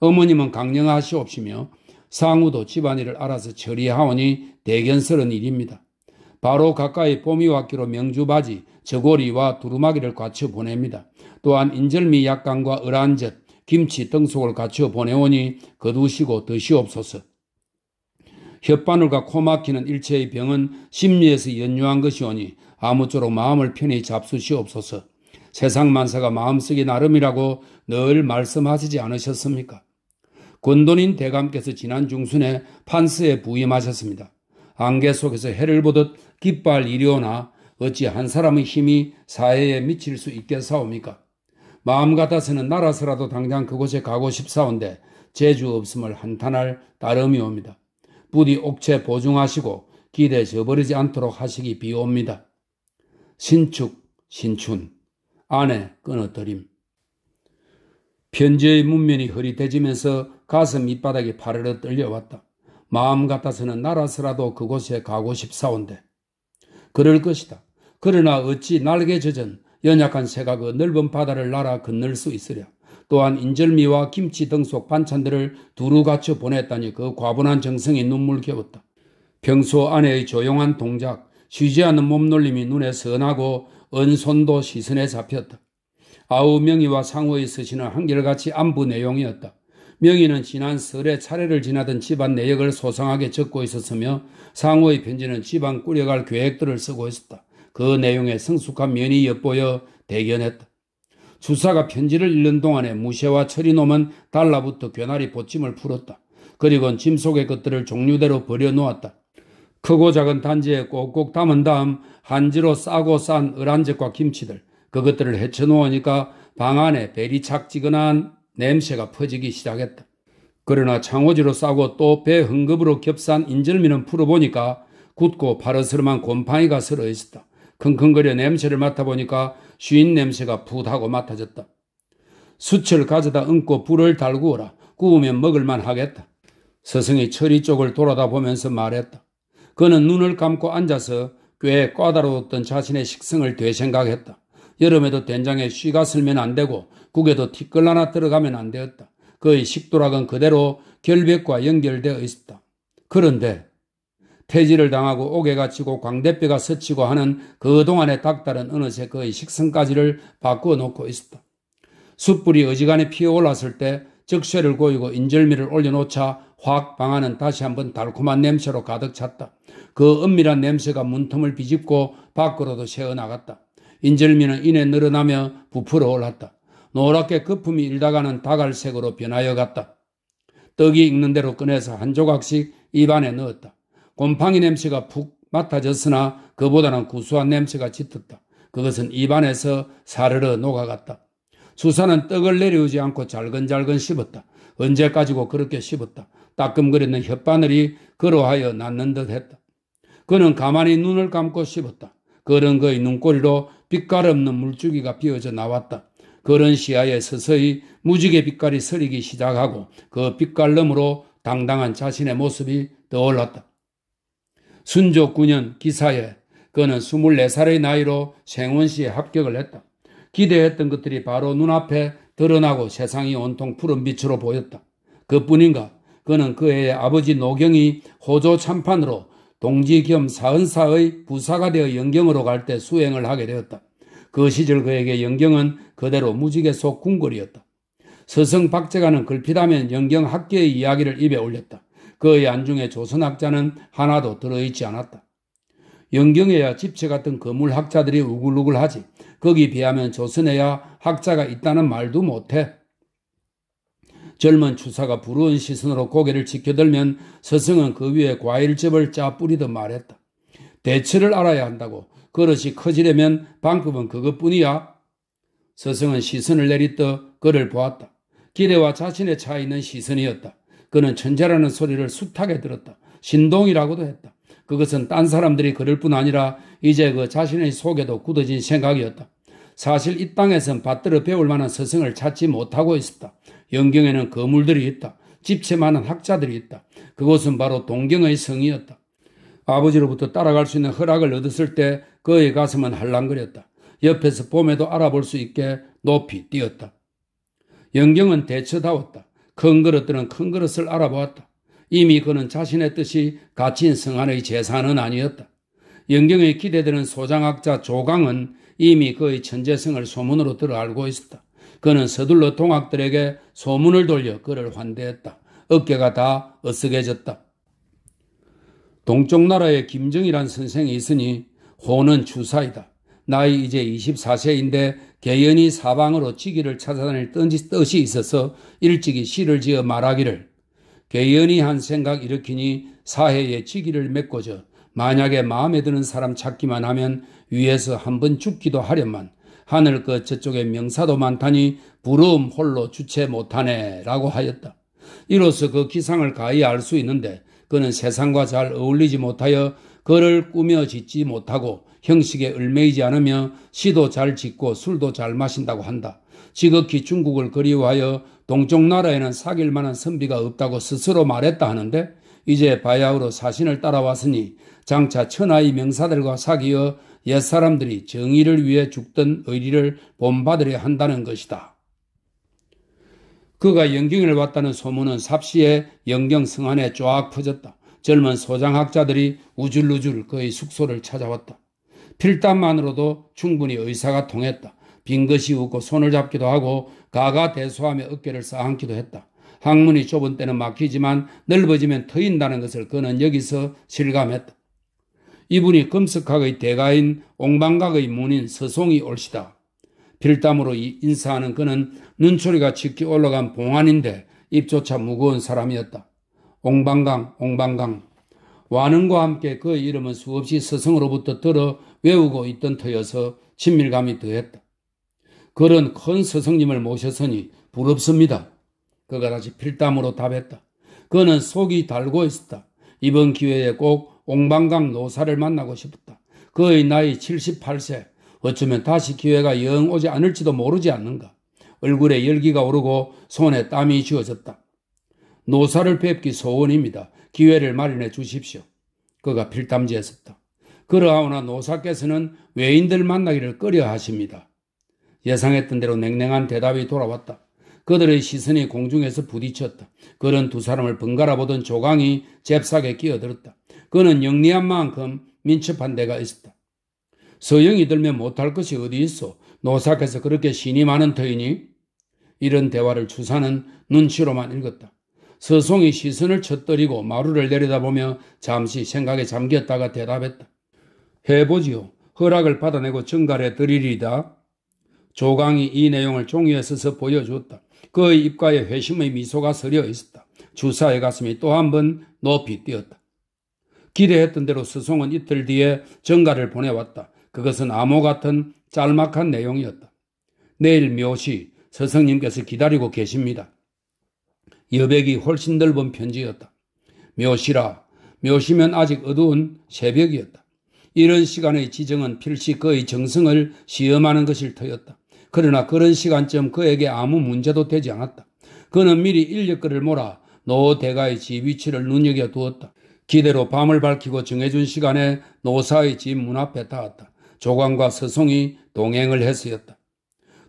어머님은 강령하시옵시며 상우도 집안일을 알아서 처리하오니 대견스러운 일입니다. 바로 가까이 봄이 왔기로 명주바지, 저고리와 두루마기를 갖춰 보냅니다. 또한 인절미 약간과 을한젓, 김치 등속을 갖춰 보내오니 거두시고 드시옵소서. 혓바늘과 코 막히는 일체의 병은 심리에서 연유한 것이오니 아무쪼록 마음을 편히 잡수시옵소서. 세상 만사가 마음속이 나름이라고 늘 말씀하시지 않으셨습니까? 권도인 대감께서 지난 중순에 판스에 부임하셨습니다. 안개 속에서 해를 보듯 깃발 이리오나 어찌 한 사람의 힘이 사회에 미칠 수 있겠사옵니까? 마음 같아서는 날아서라도 당장 그곳에 가고 싶사온데 재주 없음을 한탄할 따름이 옵니다. 부디 옥체 보증하시고 길에 저버리지 않도록 하시기 비옵니다. 신축, 신춘, 아내 끊어뜨림. 편지의 문면이 흐릿해지면서 가슴 밑바닥이 파르르 떨려왔다. 마음 같아서는 날아서라도 그곳에 가고 싶사온데. 그럴 것이다. 그러나 어찌 날개 젖은 연약한 새가 그 넓은 바다를 날아 건널 수 있으랴. 또한 인절미와 김치 등 속반찬들을 두루 갖춰 보냈다니 그 과분한 정성이 눈물 겨웠다. 평소 아내의 조용한 동작, 쉬지 않는 몸놀림이 눈에 선하고 은손도 시선에 잡혔다. 아우 명희와 상호의 스시는 한결같이 안부 내용이었다. 명희는 지난 설에 차례를 지나던 집안 내역을 소상하게 적고 있었으며 상호의 편지는 집안 꾸려갈 계획들을 쓰고 있었다. 그 내용에 성숙한 면이 엿보여 대견했다. 주사가 편지를 읽는 동안에 무쇠와 철이놈은 달라붙어 괴나리 보침을 풀었다. 그리곤 짐 속의 것들을 종류대로 버려놓았다. 크고 작은 단지에 꼭꼭 담은 다음 한지로 싸고 싼을안젓과 김치들 그것들을 헤쳐놓으니까 방 안에 베리착지근한 냄새가 퍼지기 시작했다. 그러나 창호지로 싸고 또 배 흥급으로 겹싼 인절미는 풀어보니까 굳고 파르스름한 곰팡이가 슬어 있었다. 킁킁거려 냄새를 맡아보니까 쉬인 냄새가 풋하고 맡아졌다. 수철 가져다 얹고 불을 달구어라. 구우면 먹을만 하겠다. 서성이 처리 쪽을 돌아다 보면서 말했다. 그는 눈을 감고 앉아서 꽤 까다로웠던 자신의 식성을 되생각했다. 여름에도 된장에 쉬가 슬면 안 되고 국에도 티끌 하나 들어가면 안 되었다. 그의 식도락은 그대로 결백과 연결되어 있었다. 그런데 폐지를 당하고 옥에 갇히고 광대뼈가 스치고 하는 그동안의 닥달은 어느새 그의 식성까지를 바꾸어 놓고 있었다. 숯불이 어지간히 피어 올랐을 때 적쇠를 고이고 인절미를 올려놓자 확 방안은 다시 한번 달콤한 냄새로 가득 찼다. 그 은밀한 냄새가 문틈을 비집고 밖으로도 새어나갔다. 인절미는 이내 늘어나며 부풀어 올랐다. 노랗게 거품이 일다가는 다갈색으로 변하여 갔다. 떡이 익는 대로 꺼내서 한 조각씩 입안에 넣었다. 곰팡이 냄새가 푹 맡아졌으나 그보다는 구수한 냄새가 짙었다. 그것은 입안에서 사르르 녹아갔다. 수사는 떡을 내려오지 않고 잘근잘근 씹었다. 언제까지고 그렇게 씹었다. 따끔거리는 혓바늘이 그러하여 낫는 듯 했다. 그는 가만히 눈을 감고 씹었다. 그런 그의 눈꼬리로 빛깔 없는 물줄기가 비어져 나왔다. 그런 시야에 서서히 무지개 빛깔이 서리기 시작하고 그 빛깔 너머로 당당한 자신의 모습이 떠올랐다. 순조 9년 기사에 그는 24살의 나이로 생원시에 합격을 했다. 기대했던 것들이 바로 눈앞에 드러나고 세상이 온통 푸른 빛으로 보였다. 그뿐인가 그는 그의 아버지 노경이 호조 참판으로 동지 겸 사은사의 부사가 되어 영경으로갈 때 수행을 하게 되었다. 그 시절 그에게 영경은 그대로 무지개 속 궁궐이었다. 서성 박재가는 글피다면 영경 학계의 이야기를 입에 올렸다. 그의 안중에 조선학자는 하나도 들어있지 않았다. 영경에야 집채 같은 거물학자들이 우글우글하지 거기 비하면 조선에야 학자가 있다는 말도 못해. 젊은 추사가 부러운 시선으로 고개를 지켜들면 서승은 그 위에 과일즙을 짜 뿌리듯 말했다. 대체를 알아야 한다고 그릇이 커지려면 방법은 그것뿐이야. 서승은 시선을 내리떠 그를 보았다. 기대와 자신의 차이는 시선이었다. 그는 천재라는 소리를 숱하게 들었다. 신동이라고도 했다. 그것은 딴 사람들이 그럴 뿐 아니라 이제 그 자신의 속에도 굳어진 생각이었다. 사실 이 땅에선 받들어 배울 만한 스승을 찾지 못하고 있었다. 영경에는 거물들이 있다. 집체만한 학자들이 있다. 그곳은 바로 동경의 성이었다. 아버지로부터 따라갈 수 있는 허락을 얻었을 때 그의 가슴은 한랑거렸다. 옆에서 봄에도 알아볼 수 있게 높이 뛰었다. 영경은 대처다웠다. 큰 그릇들은 큰 그릇을 알아보았다. 이미 그는 자신의 뜻이 갇힌 성안의 재산은 아니었다. 영경에 기대되는 소장학자 조강은 이미 그의 천재성을 소문으로 들어 알고 있었다. 그는 서둘러 동학들에게 소문을 돌려 그를 환대했다. 어깨가 다 어쓱해졌다. 동쪽 나라에 김정이란 선생이 있으니 호는 주사이다. 나이 이제 24세인데 개연이 사방으로 지기를 찾아다닐 뜻이 있어서 일찍이 시를 지어 말하기를 개연이 한 생각 일으키니 사해에 지기를 메꿔져 만약에 마음에 드는 사람 찾기만 하면 위에서 한 번 죽기도 하련만 하늘 그 저쪽에 명사도 많다니 부러움 홀로 주체 못하네 라고 하였다. 이로써 그 기상을 가히 알 수 있는데 그는 세상과 잘 어울리지 못하여 그를 꾸며 짓지 못하고 형식에 얽매이지 않으며 시도 잘 짓고 술도 잘 마신다고 한다. 지극히 중국을 그리워하여 동쪽 나라에는 사귈 만한 선비가 없다고 스스로 말했다 하는데 이제 바야흐로 사신을 따라왔으니 장차 천하의 명사들과 사귀어 옛사람들이 정의를 위해 죽던 의리를 본받으려 한다는 것이다. 그가 영경을 왔다는 소문은 삽시에 영경 성안에쫙 퍼졌다. 젊은 소장학자들이 우줄우줄 그의 숙소를 찾아왔다. 필담만으로도 충분히 의사가 통했다. 빈 것이 웃고 손을 잡기도 하고 가가 대소하며 어깨를 쌓기도 했다. 학문이 좁은 때는 막히지만 넓어지면 터인다는 것을 그는 여기서 실감했다. 이분이 금석학의 대가인 옹방각의 문인 서송이 올시다. 필담으로 인사하는 그는 눈초리가 짙게 올라간 봉안인데 입조차 무거운 사람이었다. 옹방강, 옹방강. 와흥과 함께 그의 이름은 수없이 서성으로부터 들어 외우고 있던 터여서 친밀감이 더했다. 그런 큰 스승님을 모셨으니 부럽습니다. 그가 다시 필담으로 답했다. 그는 속이 달고 있었다. 이번 기회에 꼭 옹방강 노사를 만나고 싶었다. 그의 나이 78세, 어쩌면 다시 기회가 영 오지 않을지도 모르지 않는가. 얼굴에 열기가 오르고 손에 땀이 쥐어졌다. 노사를 뵙기 소원입니다. 기회를 마련해 주십시오. 그가 필담지에 섰다. 그러하오나 노사께서는 외인들 만나기를 꺼려 하십니다. 예상했던 대로 냉랭한 대답이 돌아왔다. 그들의 시선이 공중에서 부딪혔다. 그런 두 사람을 번갈아 보던 조강이 잽싸게 끼어들었다. 그는 영리한 만큼 민첩한 데가 있었다. 서영이 들면 못할 것이 어디 있어? 노사께서 그렇게 신이 많은 터이니? 이런 대화를 주사는 눈치로만 읽었다. 서송이 시선을 쳐뜨리고 마루를 내려다보며 잠시 생각에 잠겼다가 대답했다. 해보지요. 허락을 받아내고 증가해 드리리다. 조강이 이 내용을 종이에 써서 보여주었다. 그의 입가에 회심의 미소가 서려 있었다. 주사의 가슴이 또 한 번 높이 뛰었다. 기대했던 대로 스송은 이틀 뒤에 정가를 보내왔다. 그것은 암호 같은 짤막한 내용이었다. 내일 묘시 스승님께서 기다리고 계십니다. 여백이 훨씬 넓은 편지였다. 묘시라 묘시면 아직 어두운 새벽이었다. 이런 시간의 지정은 필시 그의 정성을 시험하는 것일 터였다. 그러나 그런 시간쯤 그에게 아무 문제도 되지 않았다. 그는 미리 인력거를 몰아 노대가의 집 위치를 눈여겨두었다. 기대로 밤을 밝히고 정해준 시간에 노사의 집 문 앞에 닿았다. 조광과 서송이 동행을 해서였다.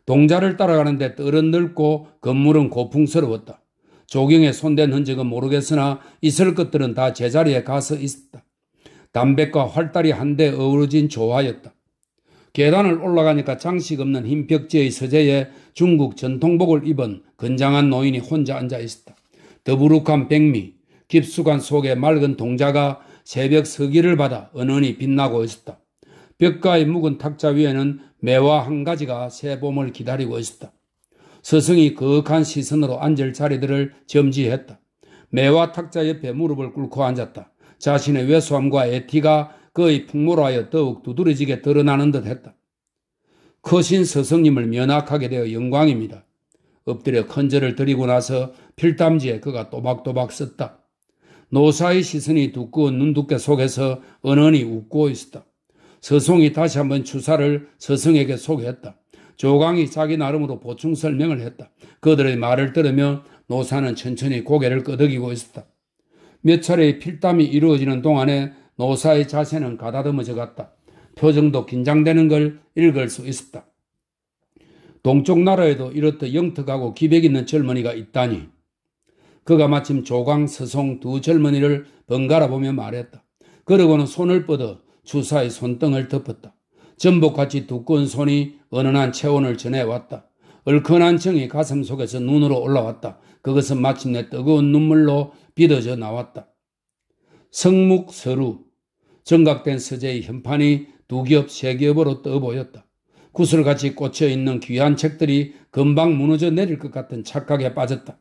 동자를 따라가는데 떨은 넓고 건물은 고풍스러웠다. 조경에 손댄 흔적은 모르겠으나 있을 것들은 다 제자리에 가서 있었다. 담백과 활달이 한데 어우러진 조화였다. 계단을 올라가니까 장식 없는 흰 벽지의 서재에 중국 전통복을 입은 건장한 노인이 혼자 앉아 있었다. 더부룩한 백미, 깊숙한 속에 맑은 동자가 새벽 서기를 받아 은은히 빛나고 있었다. 벽가의 묵은 탁자 위에는 매화 한 가지가 새 봄을 기다리고 있었다. 서승이 거윽한 시선으로 앉을 자리들을 점지했다. 매화 탁자 옆에 무릎을 꿇고 앉았다. 자신의 왜소함과 애티가 그의 풍모라하여 더욱 두드러지게 드러나는 듯 했다. 크신 스승님을 면학하게 되어 영광입니다. 엎드려 큰절을 드리고 나서 필담지에 그가 또박또박 썼다. 노사의 시선이 두꺼운 눈두께 속에서 은은히 웃고 있었다. 서송이 다시 한번 추사를 서성에게 소개했다. 조강이 자기 나름으로 보충 설명을 했다. 그들의 말을 들으며 노사는 천천히 고개를 끄덕이고 있었다. 몇 차례의 필담이 이루어지는 동안에 노사의 자세는 가다듬어져 갔다. 표정도 긴장되는 걸 읽을 수 있었다. 동쪽 나라에도 이렇듯 영특하고 기백 있는 젊은이가 있다니. 그가 마침 조강, 서송 두 젊은이를 번갈아 보며 말했다. 그러고는 손을 뻗어 주사의 손등을 덮었다. 전복같이 두꺼운 손이 은은한 체온을 전해왔다. 얼큰한 정이 가슴 속에서 눈으로 올라왔다. 그것은 마침내 뜨거운 눈물로 빚어져 나왔다. 성묵 서루, 정각된 서재의 현판이 두 겹, 세 겹으로 떠 보였다. 구슬같이 꽂혀 있는 귀한 책들이 금방 무너져 내릴 것 같은 착각에 빠졌다.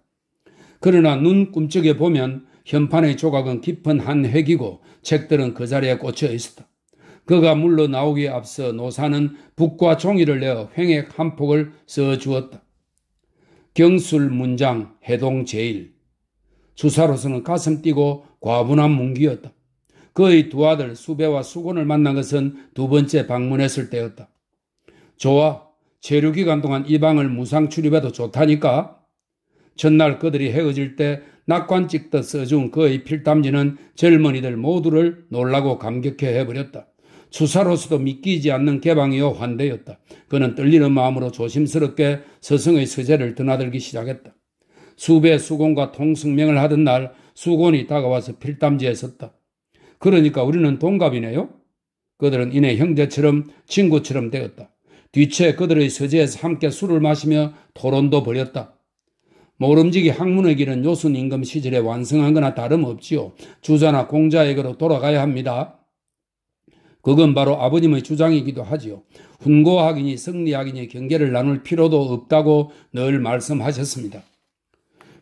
그러나 눈 꿈쩍에 보면 현판의 조각은 깊은 한 획이고 책들은 그 자리에 꽂혀 있었다. 그가 물러나오기에 앞서 노사는 북과 종이를 내어 횡액 한 폭을 써 주었다. 경술 문장 해동 제일 주사로서는 가슴 뛰고 과분한 문기였다. 그의 두 아들 수배와 수곤을 만난 것은 두 번째 방문했을 때였다. 좋아. 체류 기간 동안 이 방을 무상 출입해도 좋다니까. 첫날 그들이 헤어질 때 낙관 찍듯 써준 그의 필담지는 젊은이들 모두를 놀라고 감격해 해버렸다. 주사로서도 믿기지 않는 개방이요 환대였다. 그는 떨리는 마음으로 조심스럽게 서성의 서재를 드나들기 시작했다. 수배 수곤과 통승명을 하던 날 수곤이 다가와서 필담지에 섰다. 그러니까 우리는 동갑이네요. 그들은 이내 형제처럼 친구처럼 되었다. 뒤채 그들의 서재에서 함께 술을 마시며 토론도 벌였다. 모름지기 학문의 길은 요순 임금 시절에 완성한 거나 다름없지요. 주자나 공자에게로 돌아가야 합니다. 그건 바로 아버님의 주장이기도 하지요. 훈고학이니 승리학이니 경계를 나눌 필요도 없다고 늘 말씀하셨습니다.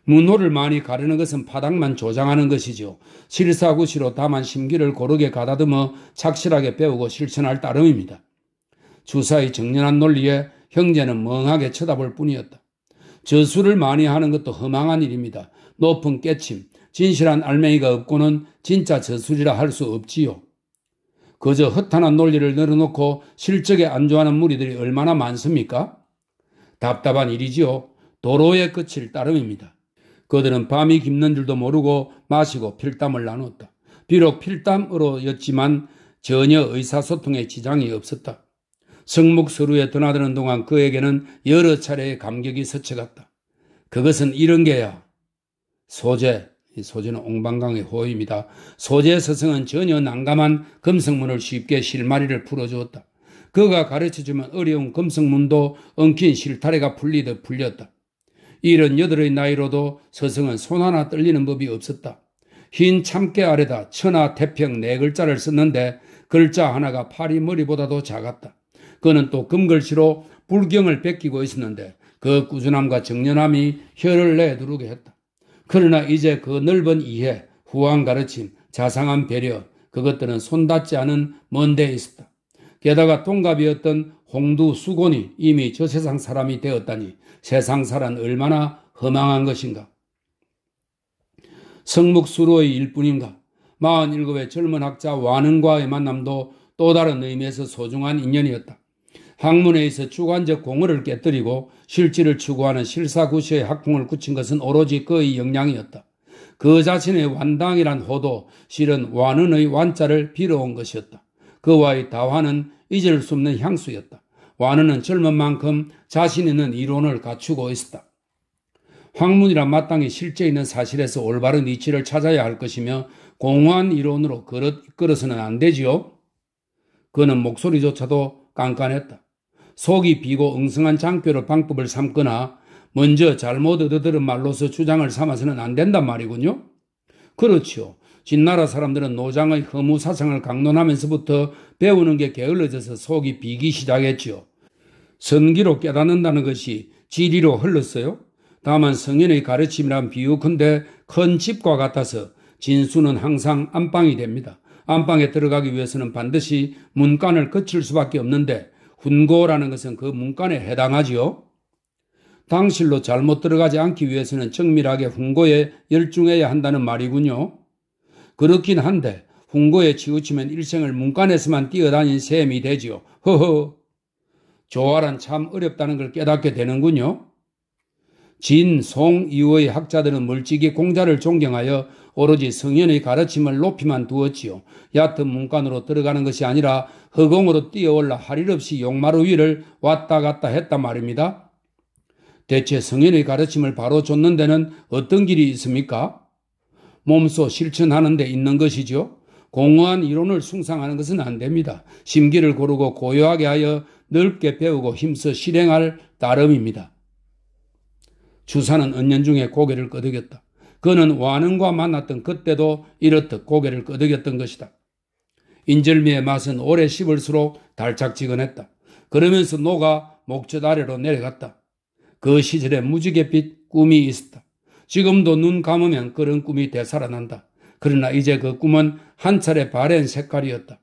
문호를 많이 가르는 것은 바닥만 조장하는 것이죠 실사구시로 다만 심기를 고르게 가다듬어 착실하게 배우고 실천할 따름입니다. 주사의 정연한 논리에 형제는 멍하게 쳐다볼 뿐이었다. 저술을 많이 하는 것도 허망한 일입니다. 높은 깨침, 진실한 알맹이가 없고는 진짜 저술이라 할 수 없지요. 그저 허탄한 논리를 늘어놓고 실적에 안주하는 무리들이 얼마나 많습니까? 답답한 일이지요. 도로의 끝일 따름입니다. 그들은 밤이 깊는 줄도 모르고 마시고 필담을 나눴다. 비록 필담으로였지만 전혀 의사소통에 지장이 없었다. 성목 서루에 드나드는 동안 그에게는 여러 차례의 감격이 스쳐갔다. 그것은 이런 게야. 소재, 이 소재는 옹방강의 호입니다. 소재 스승은 전혀 난감한 금성문을 쉽게 실마리를 풀어주었다. 그가 가르쳐주면 어려운 금성문도 엉킨 실타래가 풀리듯 풀렸다. 이런 78의 나이로도 서성은 손 하나 떨리는 법이 없었다. 흰 참깨 아래다 천하 태평 네 글자를 썼는데 글자 하나가 파리 머리보다도 작았다. 그는 또 금글씨로 불경을 베끼고 있었는데 그 꾸준함과 정연함이 혀를 내두르게 했다. 그러나 이제 그 넓은 이해, 후한 가르침, 자상한 배려, 그것들은 손 닿지 않은 먼데 있었다. 게다가 동갑이었던 홍두 수곤이 이미 저 세상 사람이 되었다니 세상 사란 얼마나 허망한 것인가. 성묵수로의 일뿐인가. 47의 젊은 학자 와능과의 만남도 또 다른 의미에서 소중한 인연이었다. 학문에 서 주관적 공허를 깨뜨리고 실질을 추구하는 실사구시의 학풍을 굳힌 것은 오로지 그의 역량이었다. 그 자신의 완당이란 호도 실은 완은의 완자를 빌어온 것이었다. 그와의 다화는 잊을 수 없는 향수였다. 완우는 젊은 만큼 자신 있는 이론을 갖추고 있었다. 학문이란 마땅히 실제 있는 사실에서 올바른 위치를 찾아야 할 것이며 공허한 이론으로 끌어서는 안 되지요. 그는 목소리조차도 깐깐했다. 속이 비고 엉성한 장표를 방법을 삼거나 먼저 잘못 얻어들은 말로서 주장을 삼아서는 안 된단 말이군요. 그렇지요. 진나라 사람들은 노장의 허무 사상을 강론하면서부터 배우는 게 게을러져서 속이 비기 시작했지요. 선기로 깨닫는다는 것이 지리로 흘렀어요. 다만 성인의 가르침이란 비유컨대 큰 집과 같아서 진수는 항상 안방이 됩니다. 안방에 들어가기 위해서는 반드시 문간을 거칠 수밖에 없는데 훈고라는 것은 그 문간에 해당하지요. 당실로 잘못 들어가지 않기 위해서는 정밀하게 훈고에 열중해야 한다는 말이군요. 그렇긴 한데 훈고에 치우치면 일생을 문간에서만 뛰어다닌 셈이 되지요. 허허. 조화란 참 어렵다는 걸 깨닫게 되는군요. 진, 송 이후의 학자들은 물찍이 공자를 존경하여 오로지 성현의 가르침을 높이만 두었지요. 얕은 문간으로 들어가는 것이 아니라 허공으로 뛰어올라 할 일 없이 용마루 위를 왔다 갔다 했단 말입니다. 대체 성현의 가르침을 바로 줬는 데는 어떤 길이 있습니까? 몸소 실천하는 데 있는 것이죠. 공허한 이론을 숭상하는 것은 안 됩니다. 심기를 고르고 고요하게 하여 넓게 배우고 힘써 실행할 따름입니다. 주사는 은연 중에 고개를 끄덕였다. 그는 와흥과 만났던 그때도 이렇듯 고개를 끄덕였던 것이다. 인절미의 맛은 오래 씹을수록 달짝지근했다. 그러면서 노가 목젖 아래로 내려갔다. 그시절에 무지갯빛 꿈이 있었다. 지금도 눈 감으면 그런 꿈이 되살아난다. 그러나 이제 그 꿈은 한 차례 바랜 색깔이었다.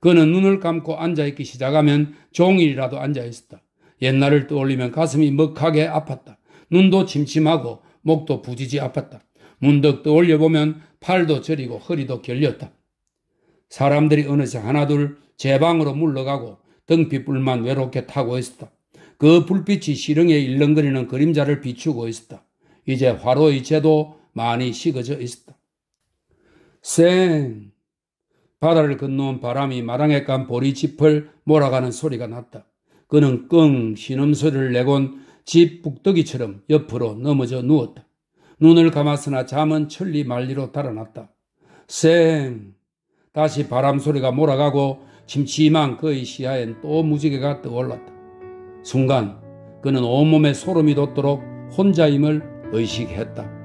그는 눈을 감고 앉아있기 시작하면 종일이라도 앉아있었다. 옛날을 떠올리면 가슴이 먹하게 아팠다. 눈도 침침하고 목도 부지지 아팠다. 문득 떠올려보면 팔도 저리고 허리도 결렸다. 사람들이 어느새 하나둘 제 방으로 물러가고 등빛불만 외롭게 타고 있었다. 그 불빛이 시릉에 일렁거리는 그림자를 비추고 있었다. 이제 화로의 재도 많이 식어져 있었다. 쌩! 바다를 건너온 바람이 마당에 깐 보리짚을 몰아가는 소리가 났다. 그는 끙 신음소리를 내곤 집 북더기처럼 옆으로 넘어져 누웠다. 눈을 감았으나 잠은 천리 말리로 달아났다. 쌩! 다시 바람 소리가 몰아가고 침침한 그의 시야엔 또 무지개가 떠올랐다. 순간 그는 온몸에 소름이 돋도록 혼자임을 의식했다.